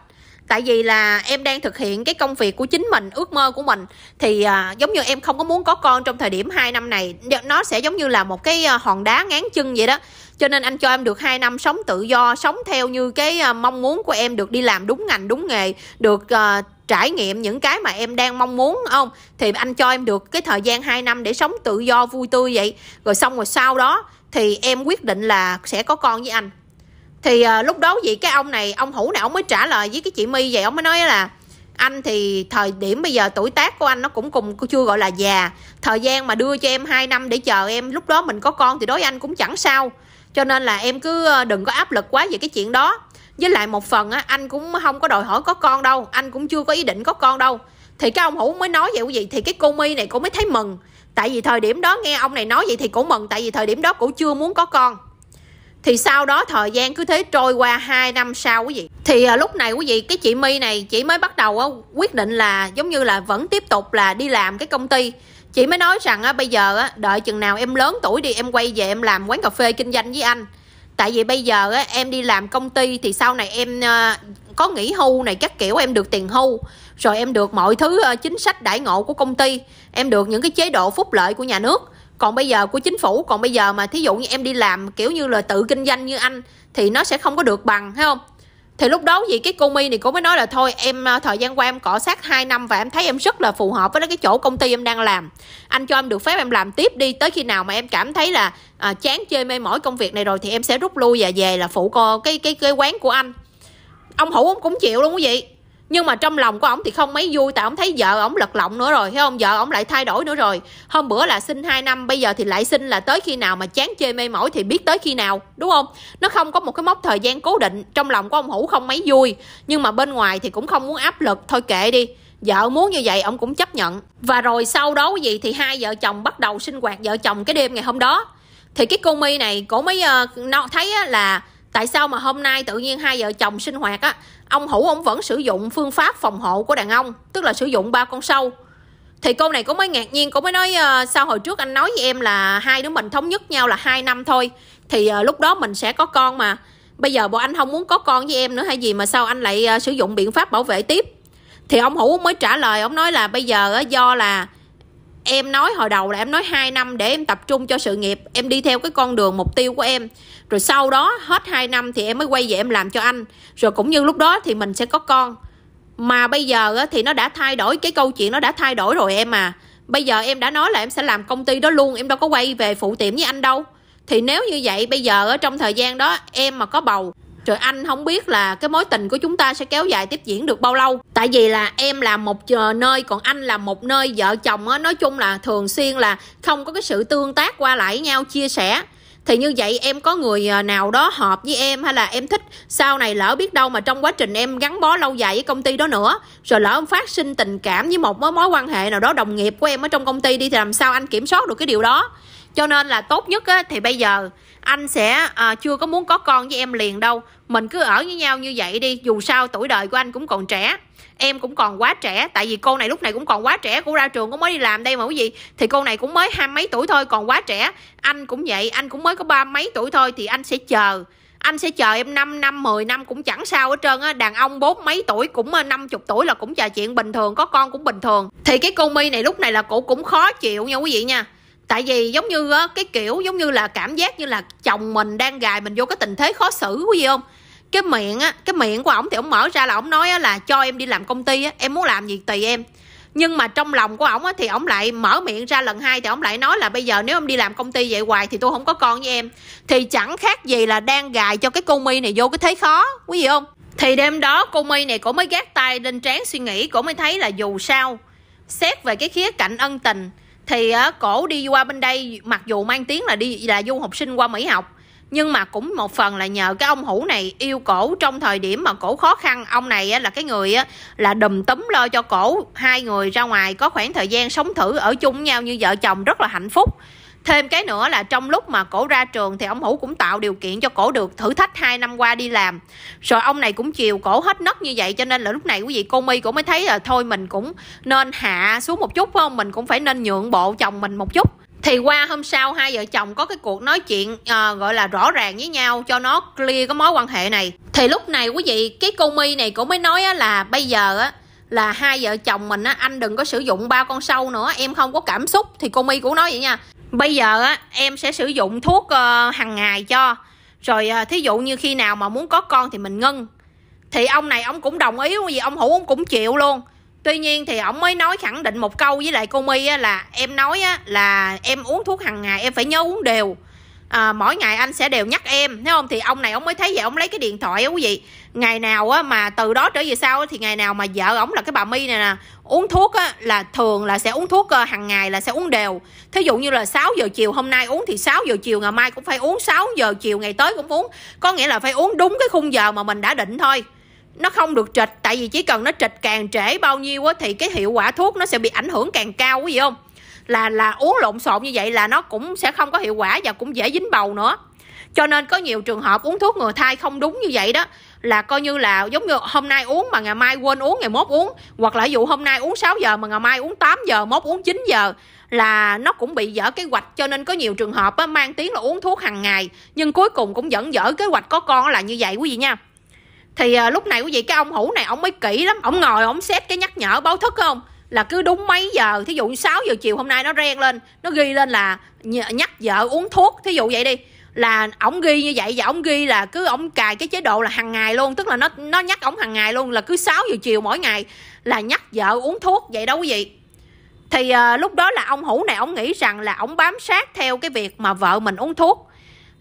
Speaker 1: tại vì là em đang thực hiện cái công việc của chính mình ước mơ của mình thì à, giống như em không có muốn có con trong thời điểm 2 năm này nó sẽ giống như là một cái à, hòn đá ngán chân vậy đó cho nên anh cho em được 2 năm sống tự do sống theo như cái à, mong muốn của em được đi làm đúng ngành đúng nghề được uh, trải nghiệm những cái mà em đang mong muốn không thì anh cho em được cái thời gian 2 năm để sống tự do vui tươi vậy rồi xong rồi sau đó thì em quyết định là sẽ có con với anh thì à, lúc đó vậy cái ông này ông hữu này ông mới trả lời với cái chị my vậy ông mới nói là anh thì thời điểm bây giờ tuổi tác của anh nó cũng cùng chưa gọi là già thời gian mà đưa cho em 2 năm để chờ em lúc đó mình có con thì đối với anh cũng chẳng sao cho nên là em cứ ờ, đừng có áp lực quá về cái chuyện đó với lại một phần á anh cũng không có đòi hỏi có con đâu anh cũng chưa có ý định có con đâu thì cái ông hữu mới nói vậy quý vị thì cái cô mi này cũng mới thấy mừng tại vì thời điểm đó nghe ông này nói vậy thì cũng mừng tại vì thời điểm đó cũng chưa muốn có con thì sau đó thời gian cứ thế trôi qua 2 năm sau quý vị thì à, lúc này quý vị cái chị mi này chỉ mới bắt đầu á, quyết định là giống như là vẫn tiếp tục là đi làm cái công ty chị mới nói rằng á, bây giờ á, đợi chừng nào em lớn tuổi đi em quay về em làm quán cà phê kinh doanh với anh tại vì bây giờ á, em đi làm công ty thì sau này em à, có nghỉ hưu này các kiểu em được tiền hưu rồi em được mọi thứ à, chính sách đãi ngộ của công ty em được những cái chế độ phúc lợi của nhà nước còn bây giờ của chính phủ còn bây giờ mà thí dụ như em đi làm kiểu như là tự kinh doanh như anh thì nó sẽ không có được bằng thấy không thì lúc đó gì cái cô mi này cô mới nói là thôi em ờ, thời gian qua em cọ sát 2 năm và em thấy em rất là phù hợp với cái chỗ công ty em đang làm anh cho em được phép em làm tiếp đi tới khi nào mà em cảm thấy là à, chán chơi mê mỏi công việc này rồi thì em sẽ rút lui và về là phụ co cái cái cái quán của anh ông hữu ông cũng chịu luôn quý vị nhưng mà trong lòng của ổng thì không mấy vui tại ổng thấy vợ ổng lật lọng nữa rồi thấy không vợ ổng lại thay đổi nữa rồi hôm bữa là sinh 2 năm bây giờ thì lại sinh là tới khi nào mà chán chê mê mỏi thì biết tới khi nào đúng không nó không có một cái mốc thời gian cố định trong lòng của ông hữu không mấy vui nhưng mà bên ngoài thì cũng không muốn áp lực thôi kệ đi vợ muốn như vậy ông cũng chấp nhận và rồi sau đó gì thì hai vợ chồng bắt đầu sinh hoạt vợ chồng cái đêm ngày hôm đó thì cái cô mi này cổ mới uh, ờ, nó thấy là tại sao mà hôm nay tự nhiên hai vợ chồng sinh hoạt á ông hữu ông vẫn sử dụng phương pháp phòng hộ của đàn ông tức là sử dụng ba con sâu thì cô này cũng mới ngạc nhiên cũng mới nói ờ, sao hồi trước anh nói với em là hai đứa mình thống nhất nhau là hai năm thôi thì ờ, lúc đó mình sẽ có con mà bây giờ bộ anh không muốn có con với em nữa hay gì mà sao anh lại ờ, sử dụng biện pháp bảo vệ tiếp thì ông hữu mới trả lời ông nói là bây giờ do là em nói hồi đầu là em nói 2 năm để em tập trung cho sự nghiệp em đi theo cái con đường mục tiêu của em rồi sau đó hết 2 năm thì em mới quay về em làm cho anh rồi cũng như lúc đó thì mình sẽ có con mà bây giờ thì nó đã thay đổi cái câu chuyện nó đã thay đổi rồi em à bây giờ em đã nói là em sẽ làm công ty đó luôn em đâu có quay về phụ tiệm với anh đâu thì nếu như vậy bây giờ ở trong thời gian đó em mà có bầu trời anh không biết là cái mối tình của chúng ta sẽ kéo dài tiếp diễn được bao lâu Tại vì là em là một chờ nơi còn anh là một nơi Vợ chồng á, nói chung là thường xuyên là không có cái sự tương tác qua lại nhau chia sẻ thì như vậy em có người ờ, nào đó hợp với em hay là em thích sau này lỡ biết đâu mà trong quá trình em gắn bó lâu dài với công ty đó nữa rồi lỡ em phát sinh tình cảm với một mối quan hệ nào đó đồng nghiệp của em ở trong công ty đi thì làm sao anh kiểm soát được cái điều đó cho nên là tốt nhất á, thì bây giờ anh sẽ à, chưa có muốn có con với em liền đâu mình cứ ở với nhau như vậy đi dù sao tuổi đời của anh cũng còn trẻ em cũng còn quá trẻ tại vì cô này lúc này cũng còn quá trẻ cô ra trường cũng mới đi làm đây mà quý vị thì cô này cũng mới hai mấy tuổi thôi còn quá trẻ anh cũng vậy anh cũng mới có ba mấy tuổi thôi thì anh sẽ chờ anh sẽ chờ em 5 năm 10 năm cũng chẳng sao hết trơn á đàn ông bốn mấy tuổi cũng 50 à, tuổi là cũng trò chuyện bình thường có con cũng bình thường thì cái cô mi này lúc này là cổ cũng khó chịu nha quý vị nha tại vì giống như á, cái kiểu giống như là cảm giác như là chồng mình đang gài mình vô cái tình thế khó xử quý gì không cái miệng á cái miệng của ổng thì ổng mở ra là ổng nói á, là cho em đi làm công ty á em muốn làm gì tùy em nhưng mà trong lòng của ổng thì ổng lại mở miệng ra lần hai thì ổng lại nói là bây giờ nếu em đi làm công ty vậy hoài thì tôi không có con với em thì chẳng khác gì là đang gài cho cái cô mi này vô cái thế khó quý vị không thì đêm đó cô mi này cổ mới gác tay lên trán suy nghĩ cổ mới thấy là dù sao xét về cái khía cạnh ân tình thì uh, cổ đi qua bên đây mặc dù mang tiếng là đi là du học sinh qua mỹ học nhưng mà cũng một phần là nhờ cái ông hữu này yêu cổ trong thời điểm mà cổ khó khăn ông này á, là cái người á, là đùm túm lo cho cổ hai người ra ngoài có khoảng thời gian sống thử ở chung với nhau như vợ chồng rất là hạnh phúc thêm cái nữa là trong lúc mà cổ ra trường thì ông hữu cũng tạo điều kiện cho cổ được thử thách hai năm qua đi làm rồi ông này cũng chiều cổ hết nấc như vậy cho nên là lúc này quý vị cô mi cũng mới thấy là thôi mình cũng nên hạ xuống một chút phải không mình cũng phải nên nhượng bộ chồng mình một chút thì qua hôm sau hai vợ chồng có cái cuộc nói chuyện à, gọi là rõ ràng với nhau cho nó clear cái mối quan hệ này thì lúc này quý vị cái cô mi này cũng mới nói là bây giờ á là hai vợ chồng mình á anh đừng có sử dụng ba con sâu nữa em không có cảm xúc thì cô mi cũng nói vậy nha bây giờ á em sẽ sử dụng thuốc ờ, hàng ngày cho rồi ờ, thí dụ như khi nào mà muốn có con thì mình ngưng thì ông này ông cũng đồng ý vì ông hữu ông cũng chịu luôn tuy nhiên thì ông mới nói khẳng định một câu với lại cô my á, là em nói á, là em uống thuốc hàng ngày em phải nhớ uống đều à, mỗi ngày anh sẽ đều nhắc em thấy không thì ông này ông mới thấy vậy ông lấy cái điện thoại á quý vị ngày nào á mà từ đó trở về sau thì ngày nào mà vợ ổng là cái bà mi này nè uống thuốc á là thường là sẽ uống thuốc ờ, hàng ngày là sẽ uống đều thí dụ như là 6 giờ chiều hôm nay uống thì 6 giờ chiều ngày mai cũng phải uống 6 giờ chiều ngày tới cũng uống có nghĩa là phải uống đúng cái khung giờ mà mình đã định thôi nó không được trịch tại vì chỉ cần nó trịch càng trễ bao nhiêu á thì cái hiệu quả thuốc nó sẽ bị ảnh hưởng càng cao quý vị không là là uống lộn xộn như vậy là nó cũng sẽ không có hiệu quả và cũng dễ dính bầu nữa cho nên có nhiều trường hợp uống thuốc ngừa thai không đúng như vậy đó là coi như là giống như hôm nay uống mà ngày mai quên uống ngày mốt uống hoặc là dụ hôm nay uống 6 giờ mà ngày mai uống 8 giờ mốt uống 9 giờ là nó cũng bị dở kế hoạch cho nên có nhiều trường hợp á, mang tiếng là uống thuốc hàng ngày nhưng cuối cùng cũng vẫn dở kế hoạch có con là như vậy quý vị nha thì à, lúc này quý vị cái ông hủ này ông mới kỹ lắm ông ngồi ông xét cái nhắc nhở báo thức không là cứ đúng mấy giờ thí dụ 6 giờ chiều hôm nay nó reng lên nó ghi lên là nhắc vợ uống thuốc thí dụ vậy đi là ổng ghi như vậy và ổng ghi là cứ ổng cài cái chế độ là hàng ngày luôn tức là nó nó nhắc ổng hàng ngày luôn là cứ 6 giờ chiều mỗi ngày là nhắc vợ uống thuốc vậy đâu quý vị thì à, lúc đó là ông hữu này ông nghĩ rằng là ông bám sát theo cái việc mà vợ mình uống thuốc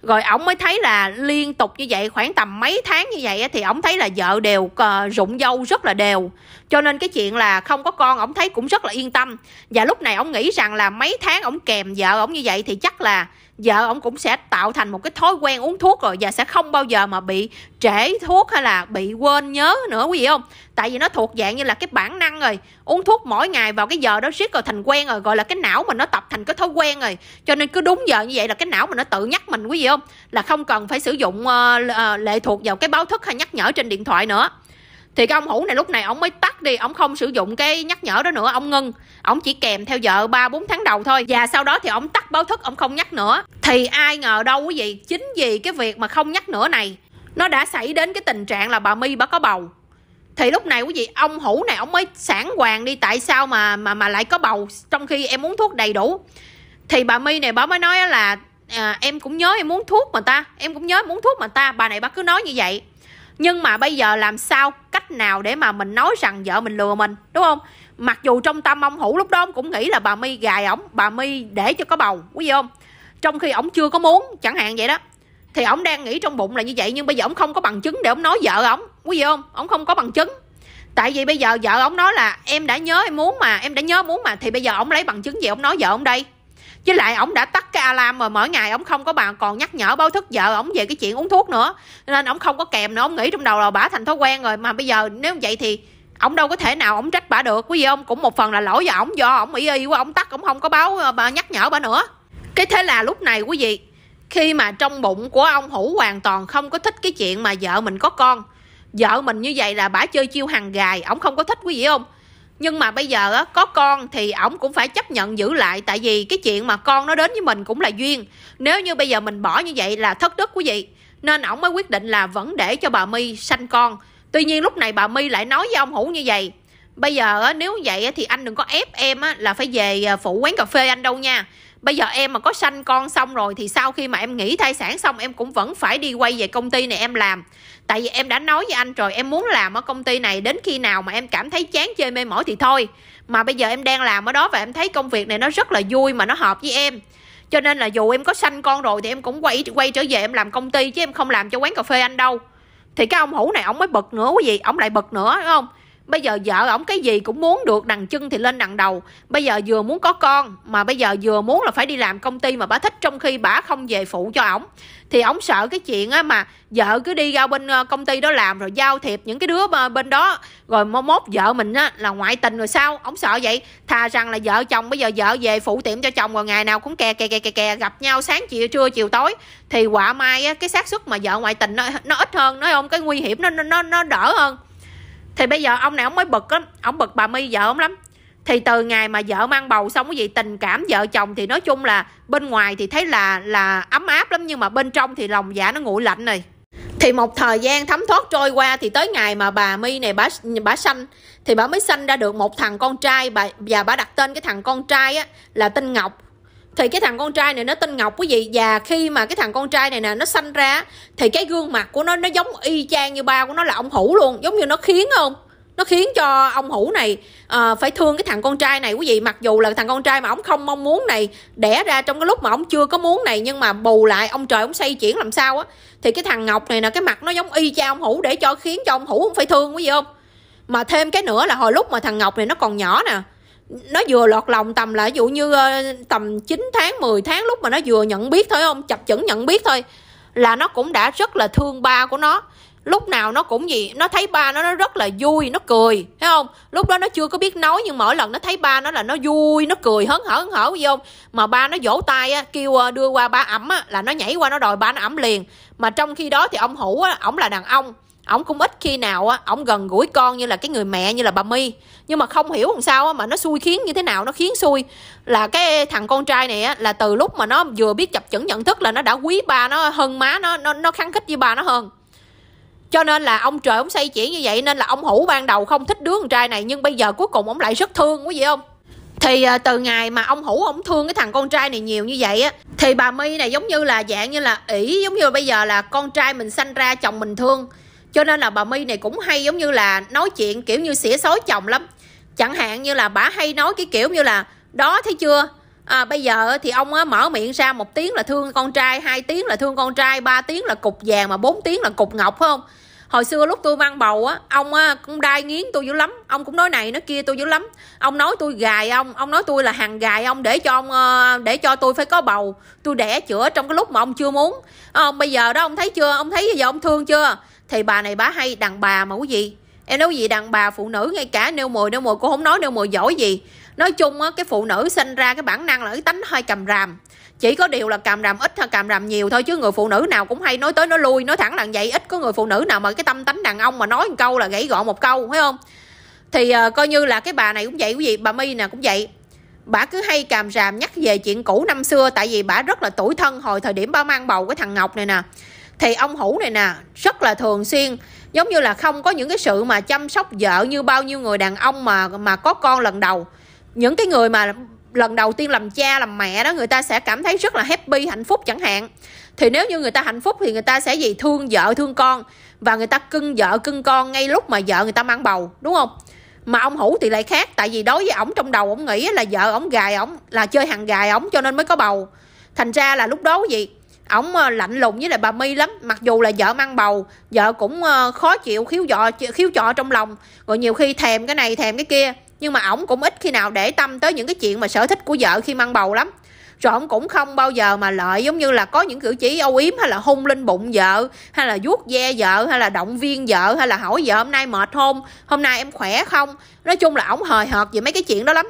Speaker 1: rồi ổng mới thấy là liên tục như vậy khoảng tầm mấy tháng như vậy thì ổng thấy là vợ đều ờ, rụng dâu rất là đều cho nên cái chuyện là không có con ổng thấy cũng rất là yên tâm và lúc này ổng nghĩ rằng là mấy tháng ổng kèm vợ ổng như vậy thì chắc là vợ ổng cũng sẽ tạo thành một cái thói quen uống thuốc rồi và sẽ không bao giờ mà bị trễ thuốc hay là bị quên nhớ nữa quý vị không tại vì nó thuộc dạng như là cái bản năng rồi uống thuốc mỗi ngày vào cái giờ đó riết rồi thành quen rồi gọi là cái não mình nó tập thành cái thói quen rồi cho nên cứ đúng giờ như vậy là cái não mình nó tự nhắc mình quý vị không là không cần phải sử dụng uh, lệ thuộc vào cái báo thức hay nhắc nhở trên điện thoại nữa thì cái ông hữu này lúc này ông mới tắt đi ông không sử dụng cái nhắc nhở đó nữa ông ngưng ông chỉ kèm theo vợ ba bốn tháng đầu thôi và sau đó thì ông tắt báo thức ông không nhắc nữa thì ai ngờ đâu quý vị chính vì cái việc mà không nhắc nữa này nó đã xảy đến cái tình trạng là bà mi bà có bầu thì lúc này quý vị ông hữu này ông mới sản hoàng đi tại sao mà mà mà lại có bầu trong khi em uống thuốc đầy đủ thì bà mi này bà mới nói là à, em cũng nhớ em muốn thuốc mà ta em cũng nhớ em muốn thuốc mà ta bà này bà cứ nói như vậy nhưng mà bây giờ làm sao cách nào để mà mình nói rằng vợ mình lừa mình đúng không mặc dù trong tâm ông hữu lúc đó ông cũng nghĩ là bà mi gài ổng bà mi để cho có bầu quý vị không trong khi ổng chưa có muốn chẳng hạn vậy đó thì ổng đang nghĩ trong bụng là như vậy nhưng bây giờ ổng không có bằng chứng để ổng nói vợ ổng quý vị không ổng không có bằng chứng tại vì bây giờ vợ ổng nói là em đã nhớ em muốn mà em đã nhớ muốn mà thì bây giờ ổng lấy bằng chứng gì ổng nói vợ ổng đây với lại ổng đã tắt cái alarm rồi mỗi ngày ổng không có bà còn nhắc nhở báo thức vợ ổng về cái chuyện uống thuốc nữa nên ổng không có kèm nữa ổng nghĩ trong đầu là bả thành thói quen rồi mà bây giờ nếu vậy thì ổng đâu có thể nào ổng trách bả được quý vị ông cũng một phần là lỗi do ổng do ổng ý y quá ổng tắt ổng không có báo ờ, bà nhắc nhở bà nữa cái thế là lúc này quý vị khi mà trong bụng của ông hữu hoàn toàn không có thích cái chuyện mà vợ mình có con vợ mình như vậy là bả chơi chiêu hàng gài ổng không có thích quý vị không nhưng mà bây giờ á, có con thì ổng cũng phải chấp nhận giữ lại tại vì cái chuyện mà con nó đến với mình cũng là duyên nếu như bây giờ mình bỏ như vậy là thất đức quý vị nên ổng mới quyết định là vẫn để cho bà my sanh con tuy nhiên lúc này bà my lại nói với ông hữu như vậy bây giờ á, nếu vậy á, thì anh đừng có ép em á, là phải về à, phụ quán cà phê anh đâu nha bây giờ em mà có sanh con xong rồi thì sau khi mà em nghỉ thai sản xong em cũng vẫn phải đi quay về công ty này em làm tại vì em đã nói với anh rồi em muốn làm ở công ty này đến khi nào mà em cảm thấy chán chơi mê mỏi thì thôi mà bây giờ em đang làm ở đó và em thấy công việc này nó rất là vui mà nó hợp với em cho nên là dù em có sanh con rồi thì em cũng quay quay trở về em làm công ty chứ em không làm cho quán cà phê anh đâu thì cái ông hủ này ông mới bực nữa quý vị ông lại bực nữa đúng không Bây giờ vợ ổng cái gì cũng muốn được đằng chân thì lên đằng đầu Bây giờ vừa muốn có con Mà bây giờ vừa muốn là phải đi làm công ty mà bà thích Trong khi bà không về phụ cho ổng Thì ổng sợ cái chuyện á mà Vợ cứ đi ra bên ờ, công ty đó làm Rồi giao thiệp những cái đứa bên đó Rồi mốt vợ mình á là ngoại tình rồi sao Ổng sợ vậy Thà rằng là vợ chồng bây giờ vợ về phụ tiệm cho chồng Rồi ngày nào cũng kè kè kè kè, kè gặp nhau sáng chiều trưa chiều tối Thì quả mai á cái xác suất mà vợ ngoại tình nó, nó ít hơn Nói không cái nguy hiểm nó, nó, nó đỡ hơn thì bây giờ ông này ông mới bực á ông bực bà my vợ ông lắm thì từ ngày mà vợ mang bầu xong cái gì tình cảm vợ chồng thì nói chung là bên ngoài thì thấy là là ấm áp lắm nhưng mà bên trong thì lòng dạ nó nguội lạnh này thì một thời gian thấm thoát trôi qua thì tới ngày mà bà my này bà bà sanh thì bà mới sanh ra được một thằng con trai bà và bà đặt tên cái thằng con trai á là tinh ngọc thì cái thằng con trai này nó tên ngọc quý vị và khi mà cái thằng con trai này nè nó sanh ra thì cái gương mặt của nó nó giống y chang như ba của nó là ông hữu luôn giống như nó khiến không nó khiến cho ông hữu này à, phải thương cái thằng con trai này quý vị mặc dù là thằng con trai mà ông không mong muốn này đẻ ra trong cái lúc mà ông chưa có muốn này nhưng mà bù lại ông trời ông xây chuyển làm sao á thì cái thằng ngọc này nè cái mặt nó giống y chang ông hữu để cho khiến cho ông hữu ông phải thương quý vị không mà thêm cái nữa là hồi lúc mà thằng ngọc này nó còn nhỏ nè nó vừa lọt lòng tầm là ví dụ như ờ, tầm 9 tháng 10 tháng lúc mà nó vừa nhận biết thôi không chập chững nhận biết thôi là nó cũng đã rất là thương ba của nó lúc nào nó cũng gì nó thấy ba nó nó rất là vui nó cười thấy không lúc đó nó chưa có biết nói nhưng mỗi lần nó thấy ba nó là nó vui nó cười hớn hở hớn hở gì không mà ba nó vỗ tay á, kêu ờ, đưa qua ba ẩm á, là nó nhảy qua nó đòi ba nó ẩm liền mà trong khi đó thì ông hữu á ổng là đàn ông ổng cũng ít khi nào á ổng gần gũi con như là cái người mẹ như là bà my nhưng mà không hiểu làm sao mà nó xui khiến như thế nào nó khiến xui là cái thằng con trai này là từ lúc mà nó vừa biết chập chững nhận thức là nó đã quý ba nó hơn má nó nó nó khăng khích với ba nó hơn cho nên là ông trời ông xây chỉ như vậy nên là ông hữu ban đầu không thích đứa con trai này nhưng bây giờ cuối cùng ông lại rất thương quý vị không thì à, từ ngày mà ông hữu ông thương cái thằng con trai này nhiều như vậy á thì bà my này giống như là dạng như là ỷ giống như là bây giờ là con trai mình sanh ra chồng mình thương cho nên là bà my này cũng hay giống như là nói chuyện kiểu như xỉa xói chồng lắm chẳng hạn như là bà hay nói cái kiểu như là đó thấy chưa à, bây giờ thì ông á, mở miệng ra một tiếng là thương con trai hai tiếng là thương con trai ba tiếng là cục vàng mà bốn tiếng là cục ngọc phải không hồi xưa lúc tôi mang bầu á ông á, cũng đai nghiến tôi dữ lắm ông cũng nói này nói kia tôi dữ lắm ông nói tôi gài ông ông nói tôi là hàng gài ông để cho ông ờ, để cho tôi phải có bầu tôi đẻ chữa trong cái lúc mà ông chưa muốn à, ờ, ông bây giờ đó ông thấy chưa ông thấy bây giờ ông thương chưa thì bà này bà hay đàn bà mà quý vị em nói gì đàn bà phụ nữ ngay cả nêu mùi nêu mùi cũng không nói nêu mùi giỏi gì nói chung á cái phụ nữ sinh ra cái bản năng là cái tánh hơi cầm ràm chỉ có điều là cầm ràm ít hay cầm ràm nhiều thôi chứ người phụ nữ nào cũng hay nói tới nói lui nói thẳng là vậy ít có người phụ nữ nào mà cái tâm tánh đàn ông mà nói một câu là gãy gọn một câu phải không thì uh, coi như là cái bà này cũng vậy quý vị bà my nè cũng vậy bà cứ hay cầm ràm nhắc về chuyện cũ năm xưa tại vì bà rất là tuổi thân hồi thời điểm bà mang bầu cái thằng ngọc này nè thì ông hữu này nè rất là thường xuyên giống như là không có những cái sự mà chăm sóc vợ như bao nhiêu người đàn ông mà mà có con lần đầu những cái người mà lần đầu tiên làm cha làm mẹ đó người ta sẽ cảm thấy rất là happy hạnh phúc chẳng hạn thì nếu như người ta hạnh phúc thì người ta sẽ gì thương vợ thương con và người ta cưng vợ cưng con ngay lúc mà vợ người ta mang bầu đúng không mà ông hữu thì lại khác tại vì đối với ổng trong đầu ổng nghĩ là vợ ổng gài ổng là chơi hàng gài ổng cho nên mới có bầu thành ra là lúc đó gì ổng ờ, lạnh lùng với lại bà mi lắm mặc dù là vợ mang bầu vợ cũng ờ, khó chịu khiếu dọ khiếu trọ trong lòng rồi nhiều khi thèm cái này thèm cái kia nhưng mà ổng cũng ít khi nào để tâm tới những cái chuyện mà sở thích của vợ khi mang bầu lắm rồi ổng cũng không bao giờ mà lợi giống như là có những cử chỉ âu yếm hay là hôn lên bụng vợ hay là vuốt ve vợ hay là động viên vợ hay là hỏi vợ hôm nay mệt không hôm nay em khỏe không nói chung là ổng hời hợt về mấy cái chuyện đó lắm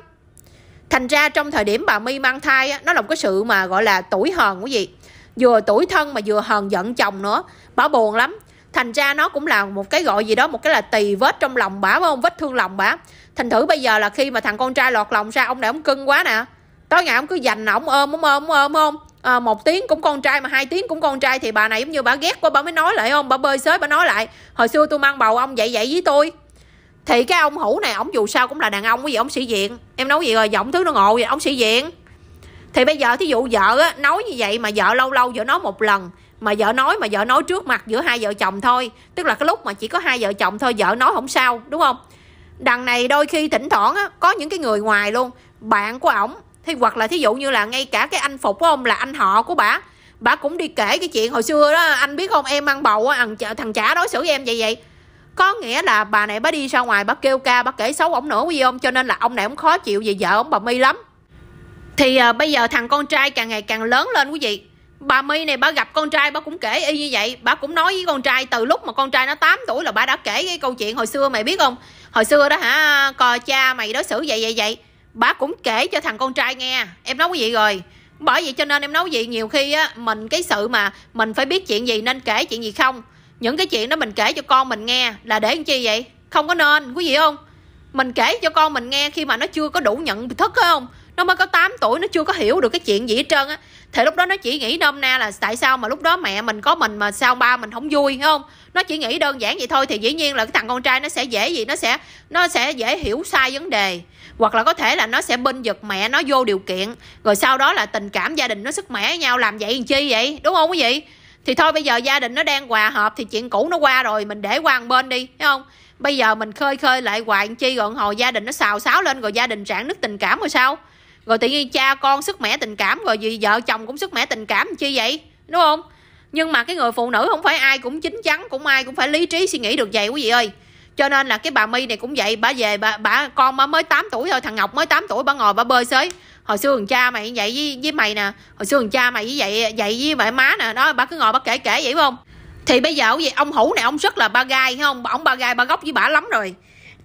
Speaker 1: thành ra trong thời điểm bà mi mang thai nó là một cái sự mà gọi là tuổi hờn của gì vừa tuổi thân mà vừa hờn giận chồng nữa bả buồn lắm thành ra nó cũng là một cái gọi gì đó một cái là tì vết trong lòng bả phải không vết thương lòng bả thành thử bây giờ là khi mà thằng con trai lọt lòng ra ông này ông cưng quá nè tối ngày ông cứ dành ổng ôm ôm ôm ôm ôm à, một tiếng cũng con trai mà hai tiếng cũng con trai thì bà này giống như bà ghét quá bà mới nói lại không bà bơi xới bà nói lại hồi xưa tôi mang bầu ông vậy vậy với tôi thì cái ông hủ này ổng dù sao cũng là đàn ông cái gì ông sĩ diện em nói gì rồi giọng thứ nó ngộ vậy ông sĩ diện thì bây giờ thí dụ vợ á, nói như vậy mà vợ lâu lâu vợ nói một lần mà vợ nói mà vợ nói trước mặt giữa hai vợ chồng thôi tức là cái lúc mà chỉ có hai vợ chồng thôi vợ nói không sao đúng không đằng này đôi khi thỉnh thoảng á, có những cái người ngoài luôn bạn của ổng thì hoặc là thí dụ như là ngay cả cái anh phục của ông là anh họ của bà bà cũng đi kể cái chuyện hồi xưa đó anh biết không em ăn bầu á thằng chả đối xử với em vậy vậy có nghĩa là bà này bà đi ra ngoài bà kêu ca bà kể xấu ổng nữa quý ông cho nên là ông này ổng khó chịu về vợ ổng bà mi lắm thì à, bây giờ thằng con trai càng ngày càng lớn lên quý vị bà My này bà gặp con trai bà cũng kể y như vậy bà cũng nói với con trai từ lúc mà con trai nó 8 tuổi là bà đã kể cái câu chuyện hồi xưa mày biết không hồi xưa đó hả cò cha mày đối xử vậy vậy vậy bà cũng kể cho thằng con trai nghe em nói quý vị rồi bởi vậy cho nên em nói gì nhiều khi á mình cái sự mà mình phải biết chuyện gì nên kể chuyện gì không những cái chuyện đó mình kể cho con mình nghe là để làm chi vậy không có nên quý vị không mình kể cho con mình nghe khi mà nó chưa có đủ nhận thức không nó mới có 8 tuổi nó chưa có hiểu được cái chuyện gì hết trơn á thì lúc đó nó chỉ nghĩ nôm na là tại sao mà lúc đó mẹ mình có mình mà sao ba mình không vui không nó chỉ nghĩ đơn giản vậy thôi thì dĩ nhiên là cái thằng con trai nó sẽ dễ gì nó sẽ nó sẽ dễ hiểu sai vấn đề hoặc là có thể là nó sẽ binh giật mẹ nó vô điều kiện rồi sau đó là tình cảm gia đình nó sức mẻ với nhau làm vậy làm chi vậy đúng không quý vị thì thôi bây giờ gia đình nó đang hòa hợp thì chuyện cũ nó qua rồi mình để qua một bên đi thấy không bây giờ mình khơi khơi lại hoài chi rồi hồi gia đình nó xào xáo lên rồi gia đình trạng nứt tình cảm rồi sao rồi tự nhiên cha con sức mẻ tình cảm rồi gì vợ chồng cũng sức mẻ tình cảm chi vậy đúng không nhưng mà cái người phụ nữ không phải ai cũng chín chắn cũng ai cũng phải lý trí suy nghĩ được vậy quý vị ơi cho nên là cái bà mi này cũng vậy bà về bà, bà con bà mới 8 tuổi thôi thằng ngọc mới 8 tuổi bà ngồi bà bơi xới hồi xưa thằng cha mày vậy với, với mày nè hồi xưa thằng cha mày với vậy vậy với mẹ má nè đó bà cứ ngồi bà kể kể vậy phải không thì bây giờ ông hủ này ông rất là ba gai không ông ba gai ba gốc với bà lắm rồi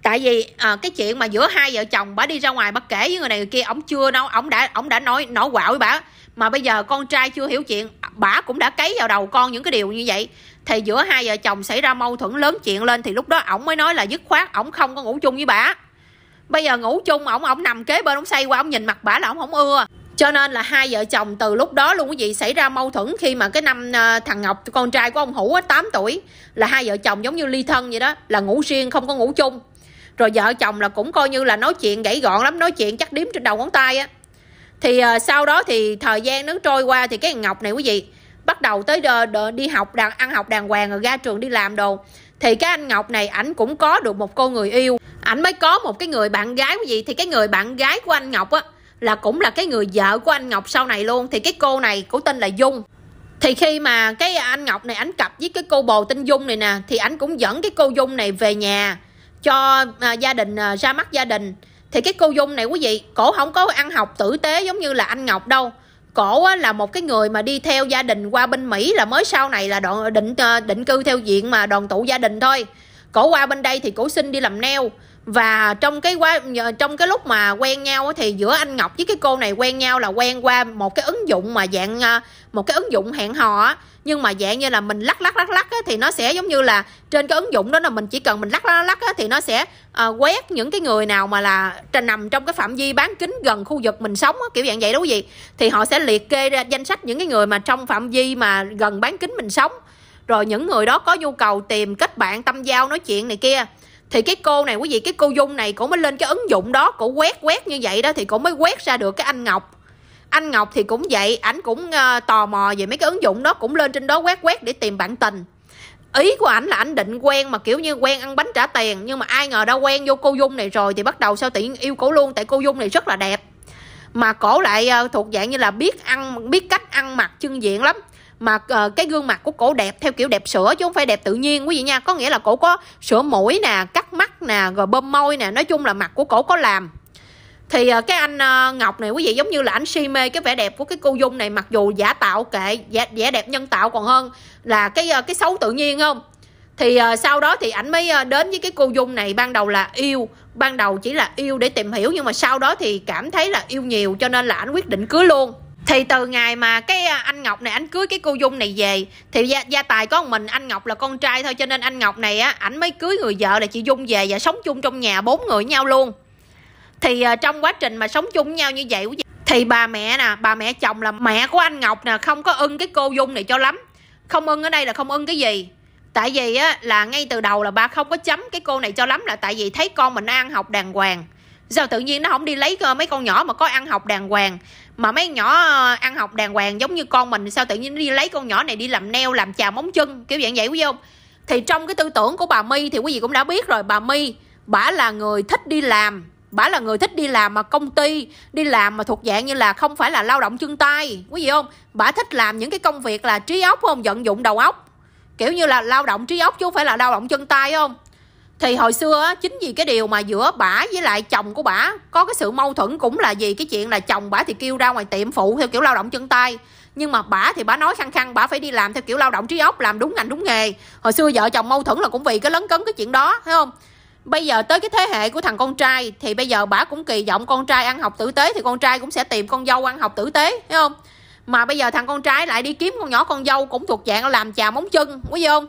Speaker 1: tại vì à, cái chuyện mà giữa hai vợ chồng bà đi ra ngoài bà kể với người này người kia ổng chưa đâu ổng đã ổng đã nói nổ quạo với bà mà bây giờ con trai chưa hiểu chuyện bà cũng đã cấy vào đầu con những cái điều như vậy thì giữa hai vợ chồng xảy ra mâu thuẫn lớn chuyện lên thì lúc đó ổng mới nói là dứt khoát ổng không có ngủ chung với bà bây giờ ngủ chung ổng ổng nằm kế bên ổng say qua ổng nhìn mặt bà là ổng không ưa cho nên là hai vợ chồng từ lúc đó luôn cái gì xảy ra mâu thuẫn khi mà cái năm ờ, thằng ngọc con trai của ông hữu á tám tuổi là hai vợ chồng giống như ly thân vậy đó là ngủ riêng không có ngủ chung rồi vợ chồng là cũng coi như là nói chuyện gãy gọn lắm nói chuyện chắc điếm trên đầu ngón tay á thì uh, sau đó thì thời gian nó trôi qua thì cái ngọc này quý vị bắt đầu tới đờ, đờ, đi học đàn ăn học đàng hoàng rồi ra trường đi làm đồ thì cái anh ngọc này ảnh cũng có được một cô người yêu ảnh mới có một cái người bạn gái quý vị thì cái người bạn gái của anh ngọc á là cũng là cái người vợ của anh ngọc sau này luôn thì cái cô này cũng tên là dung thì khi mà cái anh ngọc này ảnh cặp với cái cô bồ tên dung này nè thì ảnh cũng dẫn cái cô dung này về nhà cho à, gia đình à, ra mắt gia đình thì cái cô dung này quý vị cổ không có ăn học tử tế giống như là anh ngọc đâu cổ á, là một cái người mà đi theo gia đình qua bên mỹ là mới sau này là đoạn định à, định cư theo diện mà đoàn tụ gia đình thôi cổ qua bên đây thì cổ xin đi làm neo và trong cái qua trong cái lúc mà quen nhau thì giữa anh Ngọc với cái cô này quen nhau là quen qua một cái ứng dụng mà dạng à, một cái ứng dụng hẹn hò nhưng mà dạng như là mình lắc lắc lắc lắc á, thì nó sẽ giống như là trên cái ứng dụng đó là mình chỉ cần mình lắc lắc lắc á, thì nó sẽ uh, quét những cái người nào mà là nằm trong cái phạm vi bán kính gần khu vực mình sống á, kiểu dạng vậy đúng không gì thì họ sẽ liệt kê ra danh sách những cái người mà trong phạm vi mà gần bán kính mình sống rồi những người đó có nhu cầu tìm kết bạn tâm giao nói chuyện này kia thì cái cô này quý vị cái cô dung này cũng mới lên cái ứng dụng đó cũng quét quét như vậy đó thì cũng mới quét ra được cái anh ngọc anh ngọc thì cũng vậy ảnh cũng ờ, tò mò về mấy cái ứng dụng đó cũng lên trên đó quét quét để tìm bạn tình ý của ảnh là ảnh định quen mà kiểu như quen ăn bánh trả tiền nhưng mà ai ngờ đã quen vô cô dung này rồi thì bắt đầu sao tự nhiên yêu cổ luôn tại cô dung này rất là đẹp mà cổ lại ờ, thuộc dạng như là biết ăn biết cách ăn mặc chân diện lắm mà uh, cái gương mặt của cổ đẹp theo kiểu đẹp sữa chứ không phải đẹp tự nhiên quý vị nha có nghĩa là cổ có sữa mũi nè cắt mắt nè rồi bơm môi nè nói chung là mặt của cổ có làm thì ờ, cái anh ờ, Ngọc này quý vị giống như là anh si mê cái vẻ đẹp của cái cô Dung này mặc dù giả tạo kệ giả giả đẹp nhân tạo còn hơn là cái ờ, cái xấu tự nhiên không thì sau đó thì ảnh mới đến với cái cô dung này ban đầu là yêu ban đầu chỉ là yêu để tìm hiểu nhưng mà sau đó thì cảm thấy là yêu nhiều cho nên là ảnh quyết định cưới luôn thì từ ngày mà cái anh ngọc này anh cưới cái cô dung này về thì gia, gia tài có một mình anh ngọc là con trai thôi cho nên anh ngọc này á ảnh mới cưới người vợ là chị dung về và sống chung trong nhà bốn người nhau luôn thì uh, trong quá trình mà sống chung nhau như vậy thì bà mẹ nè bà mẹ chồng là mẹ của anh ngọc nè không có ưng cái cô dung này cho lắm không ưng ở đây là không ưng cái gì tại vì á là ngay từ đầu là bà không có chấm cái cô này cho lắm là tại vì thấy con mình ăn học đàng hoàng sao tự nhiên nó không đi lấy mấy con nhỏ mà có ăn học đàng hoàng mà mấy nhỏ ờ, ăn học đàng hoàng giống như con mình sao tự nhiên nó đi lấy con nhỏ này đi làm neo làm chà móng chân kiểu dạng vậy quý không thì trong cái tư tưởng của bà my thì quý vị cũng đã biết rồi bà my bả là người thích đi làm bả là người thích đi làm mà công ty đi làm mà thuộc dạng như là không phải là lao động chân tay quý vị không bả thích làm những cái công việc là trí óc không vận dụng đầu óc kiểu như là lao động trí óc chứ không phải là lao động chân tay không thì hồi xưa á, chính vì cái điều mà giữa bả với lại chồng của bả có cái sự mâu thuẫn cũng là vì cái chuyện là chồng bả thì kêu ra ngoài tiệm phụ theo kiểu lao động chân tay nhưng mà bả thì bả nói khăng khăng bả phải đi làm theo kiểu lao động trí óc làm đúng ngành đúng nghề hồi xưa vợ chồng mâu thuẫn là cũng vì cái lấn cấn cái chuyện đó thấy không bây giờ tới cái thế hệ của thằng con trai thì bây giờ bà cũng kỳ vọng con trai ăn học tử tế thì con trai cũng sẽ tìm con dâu ăn học tử tế thấy không mà bây giờ thằng con trai lại đi kiếm con nhỏ con dâu cũng thuộc dạng làm chà móng chân quý không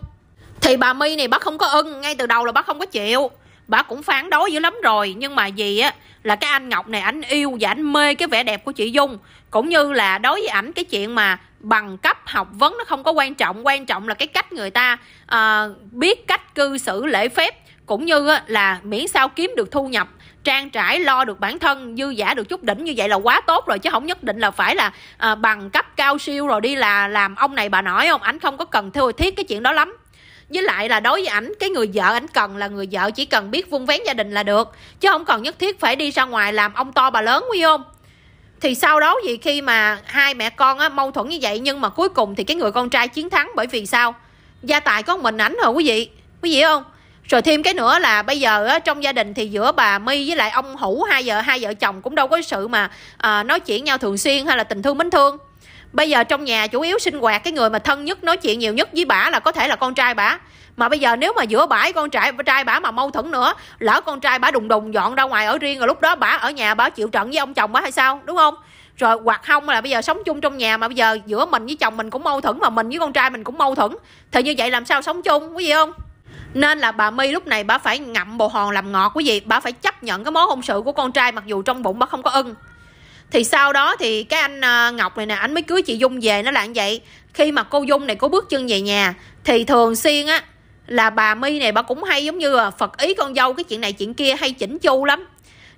Speaker 1: thì bà mi này bác không có ưng ngay từ đầu là bác không có chịu bà cũng phán đối dữ lắm rồi nhưng mà gì á là cái anh ngọc này ảnh yêu và ảnh mê cái vẻ đẹp của chị dung cũng như là đối với ảnh cái chuyện mà bằng cấp học vấn nó không có quan trọng quan trọng là cái cách người ta uh, biết cách cư xử lễ phép cũng như là miễn sao kiếm được thu nhập trang trải lo được bản thân dư giả được chút đỉnh như vậy là quá tốt rồi chứ không nhất định là phải là à, bằng cấp cao siêu rồi đi là làm ông này bà nói không ảnh không có cần theo thiết cái chuyện đó lắm với lại là đối với ảnh cái người vợ ảnh cần là người vợ chỉ cần biết vun vén gia đình là được chứ không cần nhất thiết phải đi ra ngoài làm ông to bà lớn quý không thì sau đó gì khi mà hai mẹ con á, mâu thuẫn như vậy nhưng mà cuối cùng thì cái người con trai chiến thắng bởi vì sao gia tài có mình ảnh rồi quý vị quý vị không rồi thêm cái nữa là bây giờ trong gia đình thì giữa bà my với lại ông hữu hai vợ hai vợ chồng cũng đâu có sự mà à, nói chuyện nhau thường xuyên hay là tình thương mến thương bây giờ trong nhà chủ yếu sinh hoạt cái người mà thân nhất nói chuyện nhiều nhất với bà là có thể là con trai bà mà bây giờ nếu mà giữa bãi con trai trai bà mà mâu thuẫn nữa lỡ con trai bà đùng đùng dọn ra ngoài ở riêng rồi lúc đó bà ở nhà bà chịu trận với ông chồng bà hay sao đúng không rồi hoặc không là bây giờ sống chung trong nhà mà bây giờ giữa mình với chồng mình cũng mâu thuẫn mà mình với con trai mình cũng mâu thuẫn thì như vậy làm sao sống chung quý gì không nên là bà My lúc này bà phải ngậm bồ hòn làm ngọt quý vị bà phải chấp nhận cái mối hôn sự của con trai mặc dù trong bụng bà không có ưng thì sau đó thì cái anh à, ngọc này nè anh mới cưới chị dung về nó là như vậy khi mà cô dung này có bước chân về nhà thì thường xuyên á là bà my này bà cũng hay giống như là phật ý con dâu cái chuyện này chuyện kia hay chỉnh chu lắm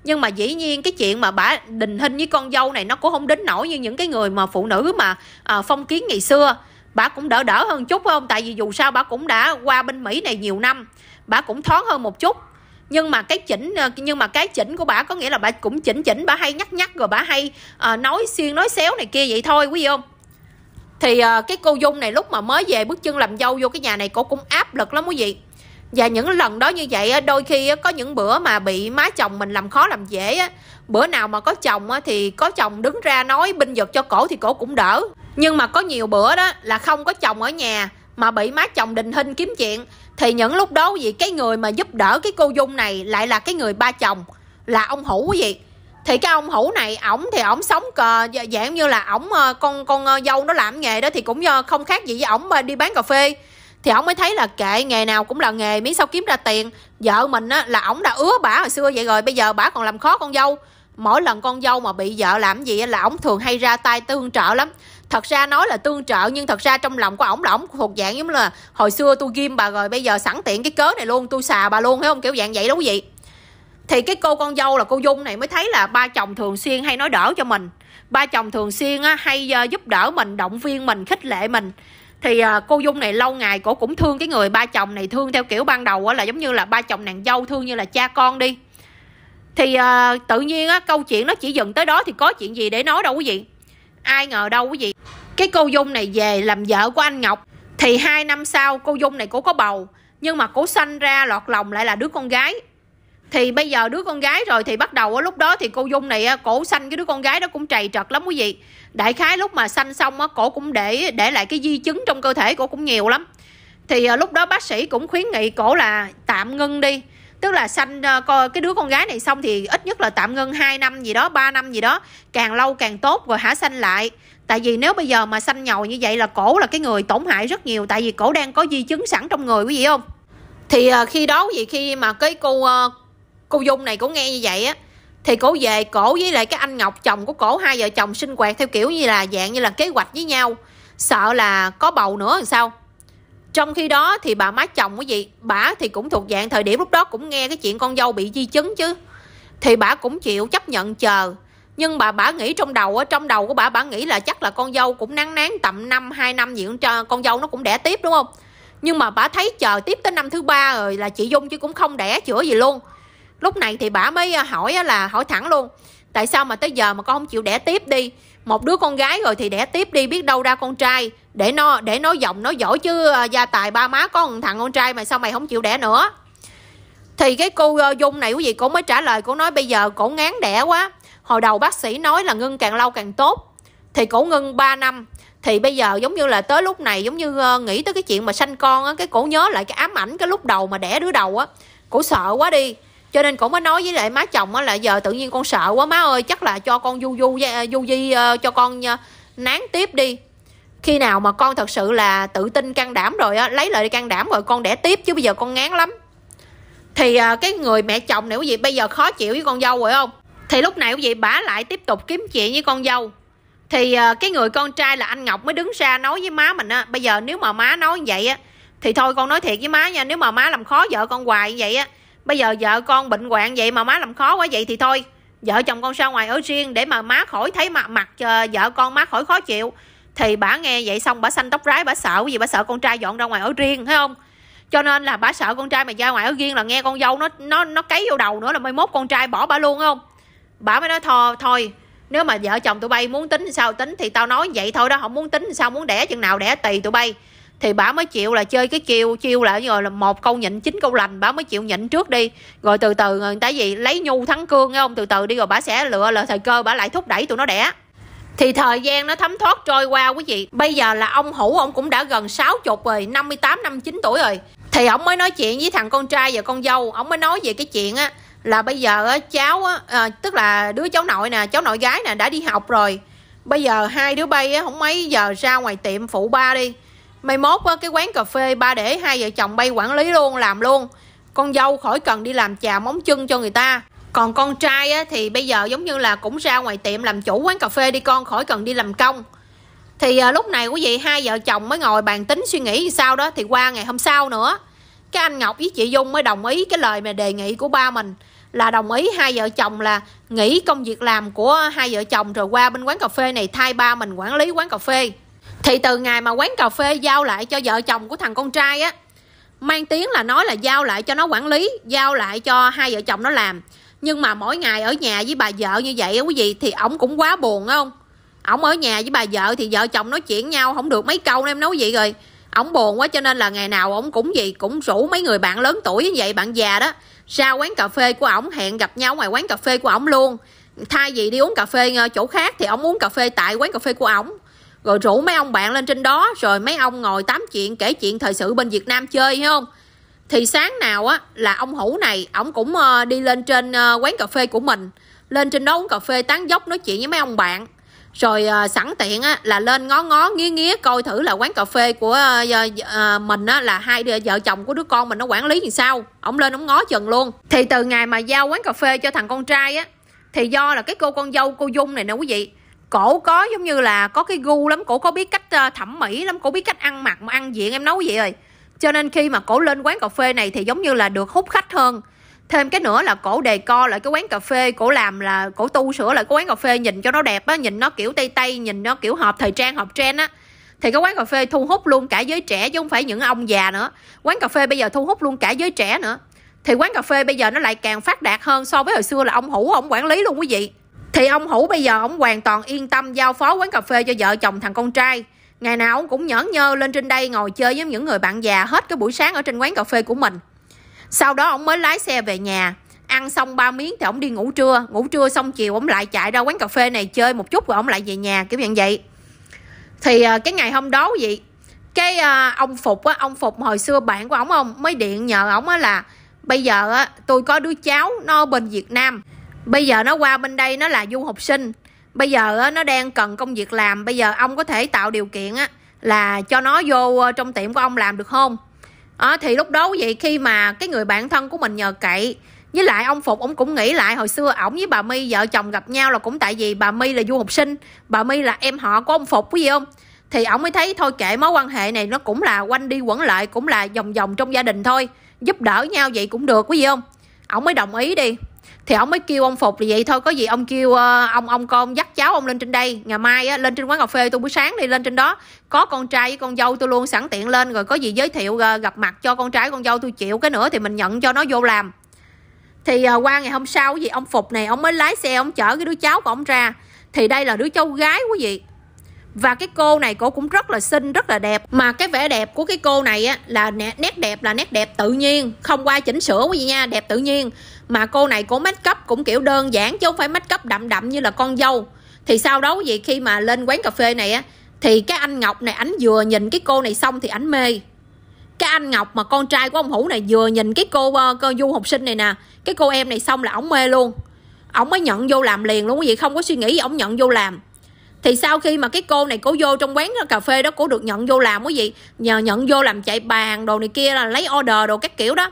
Speaker 1: nhưng mà dĩ nhiên cái chuyện mà bà đình hình với con dâu này nó cũng không đến nổi như những cái người mà phụ nữ mà à, phong kiến ngày xưa bà cũng đỡ đỡ hơn chút phải không tại vì dù sao bà cũng đã qua bên mỹ này nhiều năm bà cũng thoáng hơn một chút nhưng mà cái chỉnh ờ, nhưng mà cái chỉnh của bà có nghĩa là bà cũng chỉnh chỉnh bà hay nhắc nhắc rồi bà hay à, nói xiên nói xéo này kia vậy thôi quý vị không thì à, cái cô dung này lúc mà mới về bước chân làm dâu vô cái nhà này cô cũng áp lực lắm quý vị và những lần đó như vậy đôi khi có những bữa mà bị má chồng mình làm khó làm dễ bữa nào mà có chồng á, thì có chồng đứng ra nói binh vực cho cổ thì cổ cũng đỡ nhưng mà có nhiều bữa đó là không có chồng ở nhà mà bị má chồng đình hình kiếm chuyện thì những lúc đó gì cái người mà giúp đỡ cái cô dung này lại là cái người ba chồng là ông hữu quý vị thì cái ông hữu này ổng thì ổng sống cờ dạng như là ổng ờ, con con ờ, dâu nó làm nghề đó thì cũng ờ, không khác gì với ổng đi bán cà phê thì ổng mới thấy là kệ nghề nào cũng là nghề miếng sao kiếm ra tiền vợ mình á là ổng đã ứa bả hồi xưa vậy rồi bây giờ bả còn làm khó con dâu mỗi lần con dâu mà bị vợ làm gì là ổng thường hay ra tay tương trợ lắm thật ra nói là tương trợ nhưng thật ra trong lòng của ổng là ổng thuộc dạng giống là hồi xưa tôi ghim bà rồi bây giờ sẵn tiện cái cớ này luôn tôi xà bà luôn thấy không kiểu dạng vậy đúng không vậy thì cái cô con dâu là cô dung này mới thấy là ba chồng thường xuyên hay nói đỡ cho mình ba chồng thường xuyên hay ờ, giúp đỡ mình động viên mình khích lệ mình thì ờ, cô dung này lâu ngày cổ cũng thương cái người ba chồng này thương theo kiểu ban đầu là giống như là ba chồng nàng dâu thương như là cha con đi thì à, tự nhiên á, câu chuyện nó chỉ dừng tới đó thì có chuyện gì để nói đâu quý vị ai ngờ đâu quý vị cái cô dung này về làm vợ của anh ngọc thì hai năm sau cô dung này cũng có bầu nhưng mà cổ sanh ra lọt lòng lại là đứa con gái thì bây giờ đứa con gái rồi thì bắt đầu ở lúc đó thì cô dung này cổ sanh cái đứa con gái đó cũng trầy trật lắm quý vị đại khái lúc mà sanh xong á cổ cũng để để lại cái di chứng trong cơ thể cổ cũng nhiều lắm thì à, lúc đó bác sĩ cũng khuyến nghị cổ là tạm ngưng đi tức là sanh ờ, coi cái đứa con gái này xong thì ít nhất là tạm ngưng 2 năm gì đó 3 năm gì đó càng lâu càng tốt rồi hả sanh lại tại vì nếu bây giờ mà sanh nhầu như vậy là cổ là cái người tổn hại rất nhiều tại vì cổ đang có di chứng sẵn trong người quý vị không thì ờ, khi đó gì khi mà cái cô ờ, cô dung này cũng nghe như vậy á thì cổ về cổ với lại cái anh ngọc chồng của cổ hai vợ chồng sinh hoạt theo kiểu như là dạng như là kế hoạch với nhau sợ là có bầu nữa làm sao trong khi đó thì bà má chồng cái gì bà thì cũng thuộc dạng thời điểm lúc đó cũng nghe cái chuyện con dâu bị di chứng chứ thì bà cũng chịu chấp nhận chờ nhưng bà bà nghĩ trong đầu ở trong đầu của bà bà nghĩ là chắc là con dâu cũng nắng nán tầm năm hai năm gì con con dâu nó cũng đẻ tiếp đúng không nhưng mà bà thấy chờ tiếp tới năm thứ ba rồi là chị dung chứ cũng không đẻ chữa gì luôn lúc này thì bà mới à, hỏi là hỏi thẳng luôn tại sao mà tới giờ mà con không chịu đẻ tiếp đi một đứa con gái rồi thì đẻ tiếp đi biết đâu ra con trai để nó để nói giọng nói giỏi chứ à, gia tài ba má có một thằng con trai mà sao mày không chịu đẻ nữa thì cái cô à, dung này quý vị cũng mới trả lời cô nói bây giờ cổ ngán đẻ quá hồi đầu bác sĩ nói là ngưng càng lâu càng tốt thì cổ ngưng 3 năm thì bây giờ giống như là tới lúc này giống như à, nghĩ tới cái chuyện mà sanh con á cái cổ nhớ lại cái ám ảnh cái lúc đầu mà đẻ đứa đầu á cổ sợ quá đi cho nên cũng mới nói với lại má chồng á là giờ tự nhiên con sợ quá má ơi chắc là cho con du du du di ờ, cho con ờ, nán tiếp đi khi nào mà con thật sự là tự tin can đảm rồi á lấy lại can đảm rồi con đẻ tiếp chứ bây giờ con ngán lắm thì ờ, cái người mẹ chồng này quý vị bây giờ khó chịu với con dâu rồi không thì lúc này quý vị bả lại tiếp tục kiếm chuyện với con dâu thì cái người con trai là anh ngọc mới đứng ra nói với má mình á bây giờ nếu mà má nói như vậy á thì thôi con nói thiệt với má nha nếu mà má làm khó vợ con hoài như vậy á Bây giờ vợ con bệnh hoạn vậy mà má làm khó quá vậy thì thôi. Vợ chồng con ra ngoài ở riêng để mà má khỏi thấy mặt mặt vợ con má khỏi khó chịu. Thì bà nghe vậy xong bà xanh tóc rái bà sợ gì bà sợ con trai dọn ra ngoài ở riêng thấy không? Cho nên là bà sợ con trai mà ra ngoài ở riêng là nghe con dâu nó nó nó cấy vô đầu nữa là mai mốt con trai bỏ bà luôn không? Bà mới nói thôi thôi nếu mà vợ chồng tụi bay muốn tính sao tính thì tao nói vậy thôi đó không muốn tính sao muốn đẻ chừng nào đẻ tùy tụi bay thì bà mới chịu là chơi cái chiêu chiêu lại rồi là một câu nhịn chín câu lành bà mới chịu nhịn trước đi rồi từ từ người ta gì lấy nhu thắng cương nghe không từ từ đi rồi bà sẽ lựa là thời cơ bà lại thúc đẩy tụi nó đẻ thì thời gian nó thấm thoát trôi qua quý vị bây giờ là ông hữu ông cũng đã gần 60 rồi 58 59 tuổi rồi thì ông mới nói chuyện với thằng con trai và con dâu ông mới nói về cái chuyện á là bây giờ á, cháu á, à, tức là đứa cháu nội nè cháu nội gái nè đã đi học rồi bây giờ hai đứa bay á không mấy giờ ra ngoài tiệm phụ ba đi mai mốt cái quán cà phê ba để hai vợ chồng bay quản lý luôn làm luôn con dâu khỏi cần đi làm chà móng chân cho người ta còn con trai á, thì bây giờ giống như là cũng ra ngoài tiệm làm chủ quán cà phê đi con khỏi cần đi làm công thì à, lúc này quý vị hai vợ chồng mới ngồi bàn tính suy nghĩ sao đó thì qua ngày hôm sau nữa cái anh ngọc với chị dung mới đồng ý cái lời mà đề nghị của ba mình là đồng ý hai vợ chồng là nghỉ công việc làm của hai vợ chồng rồi qua bên quán cà phê này thay ba mình quản lý quán cà phê thì từ ngày mà quán cà phê giao lại cho vợ chồng của thằng con trai á mang tiếng là nói là giao lại cho nó quản lý giao lại cho hai vợ chồng nó làm nhưng mà mỗi ngày ở nhà với bà vợ như vậy quý vị thì ổng cũng quá buồn không ổng ở nhà với bà vợ thì vợ chồng nói chuyện nhau không được mấy câu em nói vậy rồi ổng buồn quá cho nên là ngày nào ổng cũng gì cũng rủ mấy người bạn lớn tuổi như vậy bạn già đó ra quán cà phê của ổng hẹn gặp nhau ngoài quán cà phê của ổng luôn thay vì đi uống cà phê ờ, chỗ khác thì ổng uống cà phê tại quán cà phê của ổng rồi rủ mấy ông bạn lên trên đó rồi mấy ông ngồi tám chuyện kể chuyện thời sự bên Việt Nam chơi hiểu không thì sáng nào á là ông hữu này ổng cũng ờ, đi lên trên ờ, quán cà phê của mình lên trên đó uống cà phê tán dốc nói chuyện với mấy ông bạn rồi à, sẵn tiện á, là lên ngó ngó nghía nghía coi thử là quán cà phê của à, à, mình á, là hai vợ chồng của đứa con mình nó quản lý như sao ổng lên ổng ngó chừng luôn thì từ ngày mà giao quán cà phê cho thằng con trai á thì do là cái cô con dâu cô dung này nè quý vị cổ có giống như là có cái gu lắm cổ có biết cách ờ, thẩm mỹ lắm cổ biết cách ăn mặc mà ăn diện em nấu vậy rồi cho nên khi mà cổ lên quán cà phê này thì giống như là được hút khách hơn thêm cái nữa là cổ đề co lại cái quán cà phê cổ làm là cổ tu sửa lại cái quán cà phê nhìn cho nó đẹp á nhìn nó kiểu tây tây nhìn nó kiểu hợp thời trang hợp trend á thì cái quán cà phê thu hút luôn cả giới trẻ chứ không phải những ông già nữa quán cà phê bây giờ thu hút luôn cả giới trẻ nữa thì quán cà phê bây giờ nó lại càng phát đạt hơn so với hồi xưa là ông hữu ông quản lý luôn quý vị thì ông hữu bây giờ ông hoàn toàn yên tâm giao phó quán cà phê cho vợ chồng thằng con trai ngày nào ông cũng nhởn nhơ lên trên đây ngồi chơi với những người bạn già hết cái buổi sáng ở trên quán cà phê của mình sau đó ông mới lái xe về nhà ăn xong ba miếng thì ông đi ngủ trưa ngủ trưa xong chiều ông lại chạy ra quán cà phê này chơi một chút rồi ông lại về nhà kiểu dạng vậy thì à, cái ngày hôm đó vậy cái à, ông phục á ông phục hồi xưa bạn của ông ông mới điện nhờ ông á là bây giờ á tôi có đứa cháu nó bên việt nam bây giờ nó qua bên đây nó là du học sinh bây giờ nó đang cần công việc làm bây giờ ông có thể tạo điều kiện á là cho nó vô ờ, trong tiệm của ông làm được không à, thì lúc đó vậy khi mà cái người bạn thân của mình nhờ cậy với lại ông phục ông cũng nghĩ lại hồi xưa ổng với bà my vợ chồng gặp nhau là cũng tại vì bà my là du học sinh bà my là em họ của ông phục có gì không thì ổng mới thấy thôi kệ mối quan hệ này nó cũng là quanh đi quẩn lại cũng là vòng vòng trong gia đình thôi giúp đỡ nhau vậy cũng được có gì không ổng mới đồng ý đi thì ông mới kêu ông phục là vậy thôi có gì ông kêu ờ, ông ông con dắt cháu ông lên trên đây ngày mai á, lên trên quán cà phê tôi buổi sáng đi lên trên đó có con trai với con dâu tôi luôn sẵn tiện lên rồi có gì giới thiệu ờ, gặp mặt cho con trai con dâu tôi chịu cái nữa thì mình nhận cho nó vô làm thì ờ, qua ngày hôm sau gì ông phục này ông mới lái xe ông chở cái đứa cháu của ông ra thì đây là đứa cháu gái quý vị và cái cô này cổ cũng rất là xinh rất là đẹp mà cái vẻ đẹp của cái cô này á là nét đẹp là nét đẹp tự nhiên không qua chỉnh sửa quý vị nha đẹp tự nhiên mà cô này cổ make up cũng kiểu đơn giản chứ không phải make up đậm đậm như là con dâu thì sau đó quý vị khi mà lên quán cà phê này á thì cái anh ngọc này ảnh vừa nhìn cái cô này xong thì ảnh mê cái anh ngọc mà con trai của ông hữu này vừa nhìn cái cô ờ, cô du học sinh này nè cái cô em này xong là ổng mê luôn ổng mới nhận vô làm liền luôn quý vị không có suy nghĩ ổng nhận vô làm thì sau khi mà cái cô này cô vô trong quán cà phê đó cô được nhận vô làm cái gì nhờ nhận vô làm chạy bàn đồ này kia là lấy order đồ các kiểu đó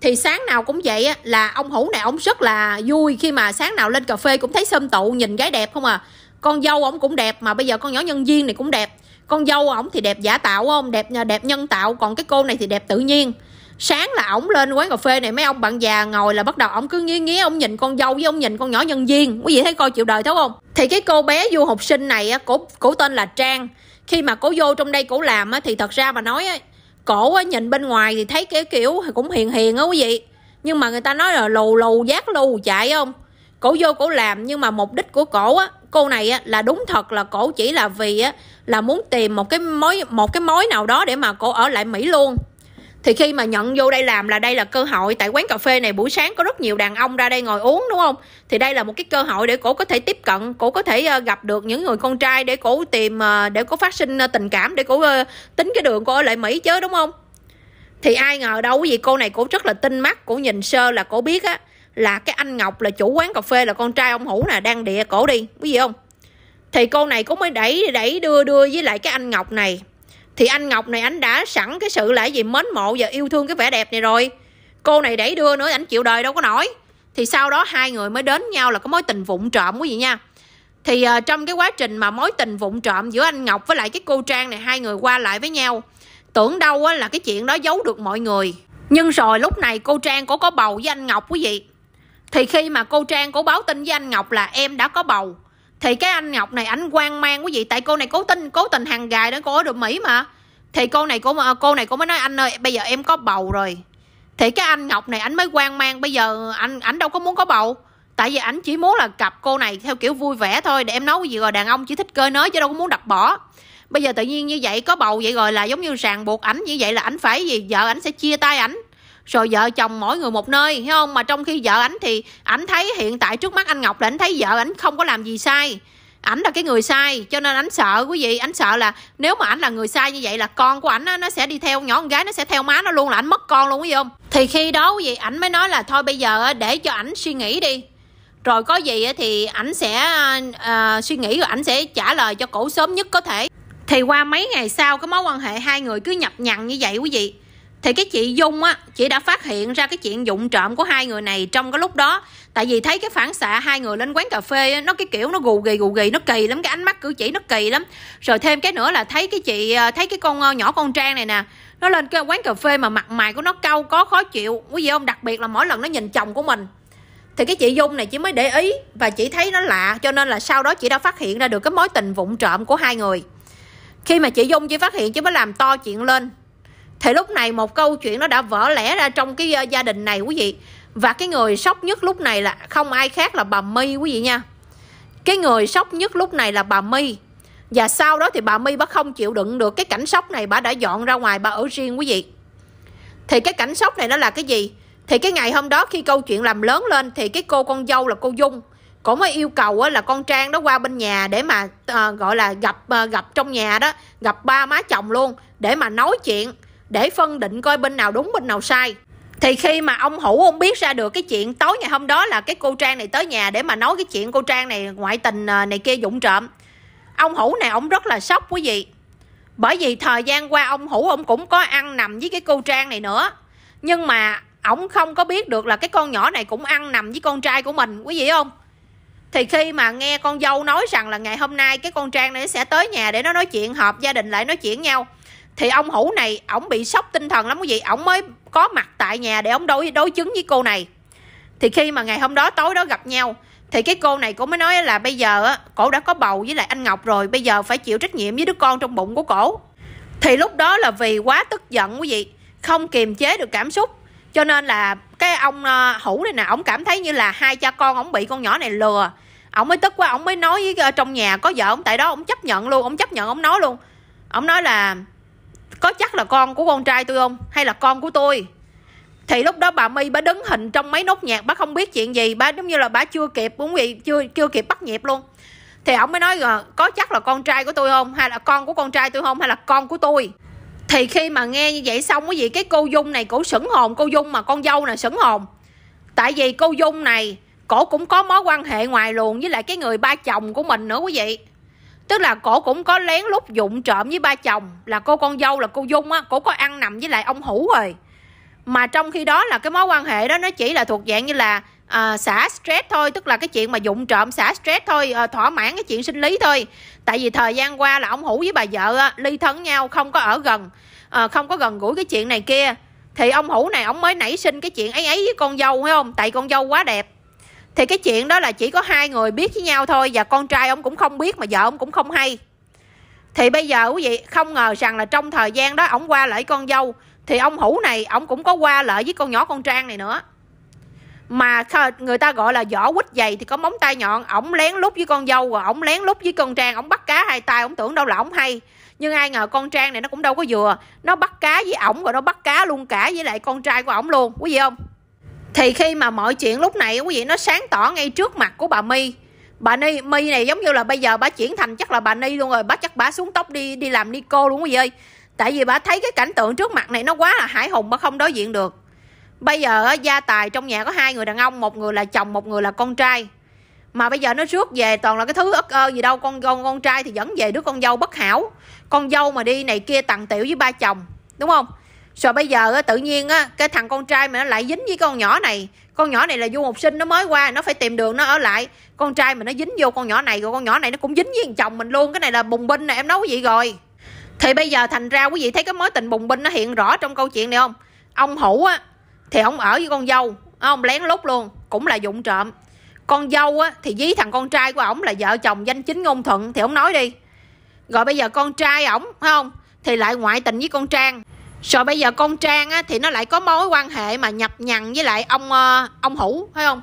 Speaker 1: thì sáng nào cũng vậy á là ông hữu này ông rất là vui khi mà sáng nào lên cà phê cũng thấy sâm tụ nhìn gái đẹp không à con dâu ông cũng đẹp mà bây giờ con nhỏ nhân viên này cũng đẹp con dâu ổng thì đẹp giả tạo không đẹp đẹp nhân tạo còn cái cô này thì đẹp tự nhiên sáng là ổng lên quán cà phê này mấy ông bạn già ngồi là bắt đầu ổng cứ nghiêng nghiêng ông nhìn con dâu với ông nhìn con nhỏ nhân viên quý vị thấy coi chịu đời thấu không thì cái cô bé du học sinh này cổ cổ tên là trang khi mà cổ vô trong đây cổ làm thì thật ra mà nói cổ nhìn bên ngoài thì thấy cái kiểu cũng hiền hiền á quý vị nhưng mà người ta nói là lù lù giác lù chạy không cổ vô cổ làm nhưng mà mục đích của cổ á cô này á là đúng thật là cổ chỉ là vì á là muốn tìm một cái mối một cái mối nào đó để mà cổ ở lại mỹ luôn thì khi mà nhận vô đây làm là đây là cơ hội tại quán cà phê này buổi sáng có rất nhiều đàn ông ra đây ngồi uống đúng không thì đây là một cái cơ hội để cổ có thể tiếp cận cổ có thể ờ, gặp được những người con trai để cổ tìm ờ, để cổ phát sinh ờ, tình cảm để cổ tính cái đường cô ở lại mỹ chứ đúng không thì ai ngờ đâu cái gì cô này cổ rất là tinh mắt cổ nhìn sơ là cổ biết á là cái anh ngọc là chủ quán cà phê là con trai ông hữu nè đang địa cổ đi quý vị không thì cô này cũng mới đẩy đẩy đưa đưa với lại cái anh ngọc này thì anh ngọc này anh đã sẵn cái sự là gì mến mộ và yêu thương cái vẻ đẹp này rồi cô này đẩy đưa nữa anh chịu đời đâu có nổi thì sau đó hai người mới đến nhau là có mối tình vụng trộm quý vị nha thì uh, trong cái quá trình mà mối tình vụng trộm giữa anh ngọc với lại cái cô trang này hai người qua lại với nhau tưởng đâu á, là cái chuyện đó giấu được mọi người nhưng rồi lúc này cô trang cổ có bầu với anh ngọc quý vị thì khi mà cô trang cổ báo tin với anh ngọc là em đã có bầu thì cái anh ngọc này anh quan mang quý vị tại cô này cố tình cố tình hàng gài đến cô ở được mỹ mà thì cô này cô ờ, cô này cô mới nói anh ơi bây giờ em có bầu rồi thì cái anh ngọc này anh mới quan mang bây giờ anh ảnh đâu có muốn có bầu tại vì ảnh chỉ muốn là cặp cô này theo kiểu vui vẻ thôi để em nói cái gì rồi đàn ông chỉ thích cơi nới chứ đâu có muốn đập bỏ bây giờ tự nhiên như vậy có bầu vậy rồi là giống như ràng buộc ảnh như vậy là ảnh phải gì vợ ảnh sẽ chia tay ảnh rồi vợ chồng mỗi người một nơi hiểu không mà trong khi vợ ảnh thì ảnh thấy hiện tại trước mắt anh ngọc là ảnh thấy vợ ảnh không có làm gì sai ảnh là cái người sai cho nên ảnh sợ quý vị ảnh sợ là nếu mà ảnh là người sai như vậy là con của ảnh nó sẽ đi theo nhỏ con gái nó sẽ theo má nó luôn là ảnh mất con luôn quý vị không thì khi đó quý vị ảnh mới nói là thôi bây giờ để cho ảnh suy nghĩ đi rồi có gì thì ảnh sẽ uh, suy nghĩ rồi ảnh sẽ trả lời cho cổ sớm nhất có thể thì qua mấy ngày sau cái mối quan hệ hai người cứ nhập nhằn như vậy quý vị thì cái chị dung á chị đã phát hiện ra cái chuyện dụng trộm của hai người này trong cái lúc đó tại vì thấy cái phản xạ hai người lên quán cà phê á, nó cái kiểu nó gù gì gù gì nó kỳ lắm cái ánh mắt cử chỉ nó kỳ lắm rồi thêm cái nữa là thấy cái chị ờ, thấy cái con ờ, nhỏ con trang này nè nó lên cái quán cà phê mà mặt mày của nó cau có khó chịu quý gì không đặc biệt là mỗi lần nó nhìn chồng của mình thì cái chị dung này chị mới để ý và chị thấy nó lạ cho nên là sau đó chị đã phát hiện ra được cái mối tình vụng trộm của hai người khi mà chị dung chỉ phát hiện chứ mới làm to chuyện lên thì lúc này một câu chuyện nó đã vỡ lẽ ra trong cái ờ, gia đình này quý vị và cái người sốc nhất lúc này là không ai khác là bà my quý vị nha cái người sốc nhất lúc này là bà my và sau đó thì bà my bà không chịu đựng được cái cảnh sốc này bà đã dọn ra ngoài bà ở riêng quý vị thì cái cảnh sốc này nó là cái gì thì cái ngày hôm đó khi câu chuyện làm lớn lên thì cái cô con dâu là cô dung cũng mới yêu cầu ờ, là con trang đó qua bên nhà để mà à, gọi là gặp à, gặp trong nhà đó gặp ba má chồng luôn để mà nói chuyện để phân định coi bên nào đúng bên nào sai thì khi mà ông hữu ông biết ra được cái chuyện tối ngày hôm đó là cái cô trang này tới nhà để mà nói cái chuyện cô trang này ngoại tình à, này kia dụng trộm ông hữu này ông rất là sốc quý vị bởi vì thời gian qua ông hữu ông cũng có ăn nằm với cái cô trang này nữa nhưng mà ông không có biết được là cái con nhỏ này cũng ăn nằm với con trai của mình quý vị không thì khi mà nghe con dâu nói rằng là ngày hôm nay cái con trang này sẽ tới nhà để nó nói chuyện họp gia đình lại nói chuyện nhau thì ông hữu này ổng bị sốc tinh thần lắm quý vị ổng mới có mặt tại nhà để ổng đối đối chứng với cô này thì khi mà ngày hôm đó tối đó gặp nhau thì cái cô này cũng mới nói là bây giờ cổ đã có bầu với lại anh ngọc rồi bây giờ phải chịu trách nhiệm với đứa con trong bụng của cổ thì lúc đó là vì quá tức giận quý vị không kiềm chế được cảm xúc cho nên là cái ông ờ, hữu này nè ổng cảm thấy như là hai cha con ổng bị con nhỏ này lừa ổng mới tức quá ổng mới nói với ờ, trong nhà có vợ ổng tại đó ổng chấp nhận luôn ổng chấp nhận ổng nói luôn ổng nói là có chắc là con của con trai tôi không hay là con của tôi thì lúc đó bà my bà đứng hình trong mấy nốt nhạc bà không biết chuyện gì bà giống như là bà chưa kịp cũng vị chưa chưa kịp bắt nhịp luôn thì ông mới nói ờ, có chắc là con trai của tôi không hay là con của con trai tôi không hay là con của tôi thì khi mà nghe như vậy xong cái gì cái cô dung này cổ sững hồn cô dung mà con dâu này sững hồn tại vì cô dung này cổ cũng có mối quan hệ ngoài luồng với lại cái người ba chồng của mình nữa quý vị tức là cổ cũng có lén lút dụng trộm với ba chồng là cô con dâu là cô dung á cổ có ăn nằm với lại ông hữu rồi mà trong khi đó là cái mối quan hệ đó nó chỉ là thuộc dạng như là à, xả stress thôi tức là cái chuyện mà dụng trộm xả stress thôi à, thỏa mãn cái chuyện sinh lý thôi tại vì thời gian qua là ông hữu với bà vợ á, ly thân nhau không có ở gần à, không có gần gũi cái chuyện này kia thì ông hữu này ông mới nảy sinh cái chuyện ấy ấy với con dâu phải không tại con dâu quá đẹp thì cái chuyện đó là chỉ có hai người biết với nhau thôi và con trai ông cũng không biết mà vợ ông cũng không hay thì bây giờ quý vị không ngờ rằng là trong thời gian đó ông qua lại con dâu thì ông hủ này ông cũng có qua lại với con nhỏ con trang này nữa mà người ta gọi là vỏ quýt dày thì có móng tay nhọn ổng lén lút với con dâu và ổng lén lút với con trang ổng bắt cá hai tay ổng tưởng đâu là ổng hay nhưng ai ngờ con trang này nó cũng đâu có vừa nó bắt cá với ổng rồi nó bắt cá luôn cả với lại con trai của ổng luôn quý vị không thì khi mà mọi chuyện lúc này quý vị nó sáng tỏ ngay trước mặt của bà My bà ni mi này giống như là bây giờ bà chuyển thành chắc là bà ni luôn rồi bà chắc bà xuống tóc đi đi làm ni cô luôn quý vị ơi tại vì bà thấy cái cảnh tượng trước mặt này nó quá là hải hùng bà không đối diện được bây giờ gia tài trong nhà có hai người đàn ông một người là chồng một người là con trai mà bây giờ nó rước về toàn là cái thứ ất ơ gì đâu con con con trai thì vẫn về đứa con dâu bất hảo con dâu mà đi này kia tặng tiểu với ba chồng đúng không rồi bây giờ tự nhiên á, cái thằng con trai mà nó lại dính với con nhỏ này. Con nhỏ này là du học sinh nó mới qua, nó phải tìm đường nó ở lại. Con trai mình nó dính vô con nhỏ này, rồi con nhỏ này nó cũng dính với chồng mình luôn. Cái này là bùng binh nè, em nói quý gì rồi. Thì bây giờ thành ra quý vị thấy cái mối tình bùng binh nó hiện rõ trong câu chuyện này không? Ông Hữu á, thì ông ở với con dâu, ông lén lút luôn, cũng là dụng trộm. Con dâu á, thì với thằng con trai của ổng là vợ chồng danh chính ngôn thuận thì ông nói đi. Rồi bây giờ con trai ổng, không? Thì lại ngoại tình với con Trang rồi bây giờ con trang á, thì nó lại có mối quan hệ mà nhập nhằng với lại ông ờ, ông hữu phải không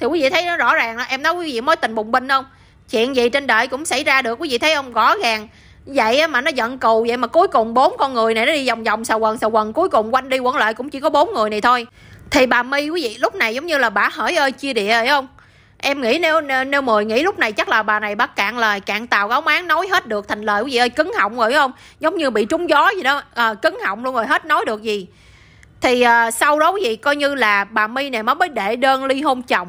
Speaker 1: thì quý vị thấy nó rõ ràng là em nói quý vị mối tình bùng binh không chuyện gì trên đời cũng xảy ra được quý vị thấy không rõ ràng vậy mà nó giận cù vậy mà cuối cùng bốn con người này nó đi vòng vòng xào quần xào quần cuối cùng quanh đi quẩn lại cũng chỉ có bốn người này thôi thì bà my quý vị lúc này giống như là bà hỏi ơi chia địa phải không em nghĩ nếu nếu mười nghĩ lúc này chắc là bà này bắt cạn lời cạn tàu gáo máng nói hết được thành lời quý vị ơi cứng họng rồi không giống như bị trúng gió gì đó à, cứng họng luôn rồi hết nói được gì thì à, sau đó gì coi như là bà my này mới để đơn ly hôn chồng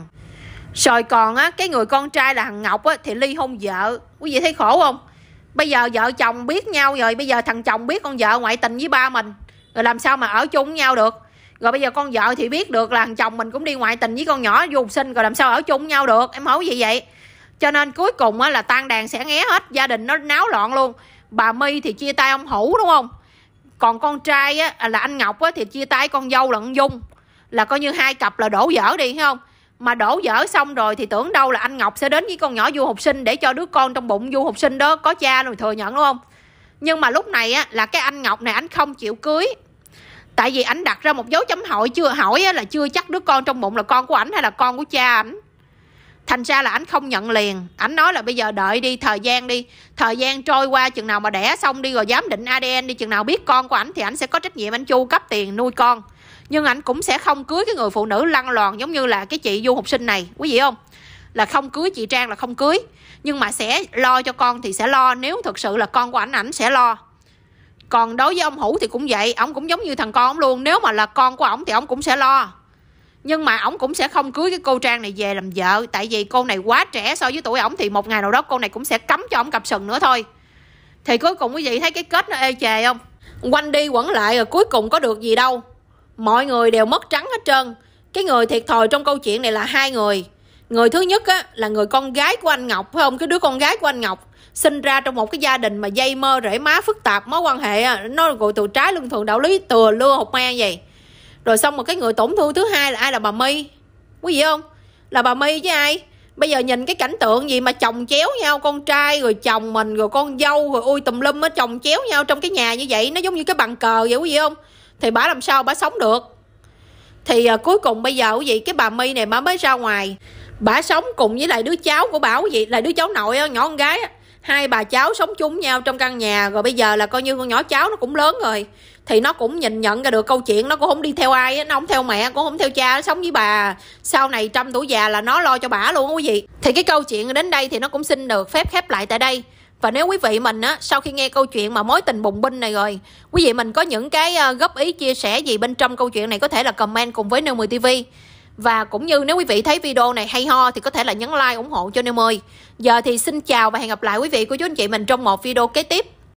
Speaker 1: rồi còn á cái người con trai là thằng ngọc á thì ly hôn vợ quý vị thấy khổ không bây giờ vợ chồng biết nhau rồi bây giờ thằng chồng biết con vợ ngoại tình với ba mình rồi làm sao mà ở chung với nhau được rồi bây giờ con vợ thì biết được là chồng mình cũng đi ngoại tình với con nhỏ dù sinh rồi làm sao ở chung nhau được em hỏi gì vậy cho nên cuối cùng á, là tan đàn sẽ nghé hết gia đình nó náo loạn luôn bà my thì chia tay ông hữu đúng không còn con trai á, à, là anh ngọc á, thì chia tay con dâu lận dung là coi như hai cặp là đổ dở đi thấy không mà đổ dở xong rồi thì tưởng đâu là anh ngọc sẽ đến với con nhỏ du học sinh để cho đứa con trong bụng du học sinh đó có cha rồi thừa nhận đúng không nhưng mà lúc này á, là cái anh ngọc này anh không chịu cưới tại vì ảnh đặt ra một dấu chấm hỏi chưa hỏi là chưa chắc đứa con trong bụng là con của ảnh hay là con của cha ảnh thành ra là ảnh không nhận liền ảnh nói là bây giờ đợi đi thời gian đi thời gian trôi qua chừng nào mà đẻ xong đi rồi giám định adn đi chừng nào biết con của ảnh thì ảnh sẽ có trách nhiệm anh chu cấp tiền nuôi con nhưng ảnh cũng sẽ không cưới cái người phụ nữ lăn loàn giống như là cái chị du học sinh này quý vị không là không cưới chị trang là không cưới nhưng mà sẽ lo cho con thì sẽ lo nếu thực sự là con của ảnh ảnh sẽ lo còn đối với ông hữu thì cũng vậy ông cũng giống như thằng con ông luôn nếu mà là con của ông thì ông cũng sẽ lo nhưng mà ông cũng sẽ không cưới cái cô trang này về làm vợ tại vì cô này quá trẻ so với tuổi ổng thì một ngày nào đó cô này cũng sẽ cấm cho ông cặp sừng nữa thôi thì cuối cùng quý vị thấy cái kết nó ê chề không quanh đi quẩn lại rồi cuối cùng có được gì đâu mọi người đều mất trắng hết trơn cái người thiệt thòi trong câu chuyện này là hai người người thứ nhất á là người con gái của anh ngọc phải không cái đứa con gái của anh ngọc sinh ra trong một cái gia đình mà dây mơ rễ má phức tạp mối quan hệ nó gọi từ trái luân thường đạo lý từa lưa hột me vậy rồi xong một cái người tổn thương thứ hai là ai là bà my quý vị không là bà my với ai bây giờ nhìn cái cảnh tượng gì mà chồng chéo nhau con trai rồi chồng mình rồi con dâu rồi ui tùm lum á chồng chéo nhau trong cái nhà như vậy nó giống như cái bàn cờ vậy quý vị không thì bà làm sao bà sống được thì à, cuối cùng bây giờ quý vị cái bà my này bà mới ra ngoài bà sống cùng với lại đứa cháu của bà quý vị là đứa cháu nội nhỏ con gái hai bà cháu sống chung nhau trong căn nhà rồi bây giờ là coi như con nhỏ cháu nó cũng lớn rồi thì nó cũng nhìn nhận ra được câu chuyện nó cũng không đi theo ai nó không theo mẹ cũng không theo cha nó sống với bà sau này trăm tuổi già là nó lo cho bà luôn quý vị thì cái câu chuyện đến đây thì nó cũng xin được phép khép lại tại đây và nếu quý vị mình á sau khi nghe câu chuyện mà mối tình bùng binh này rồi quý vị mình có những cái ờ, góp ý chia sẻ gì bên trong câu chuyện này có thể là comment cùng với nêu 10 tv và cũng như nếu quý vị thấy video này hay ho thì có thể là nhấn like ủng hộ cho nêu 10 Giờ thì xin chào và hẹn gặp lại quý vị của chú anh chị mình trong một video kế tiếp.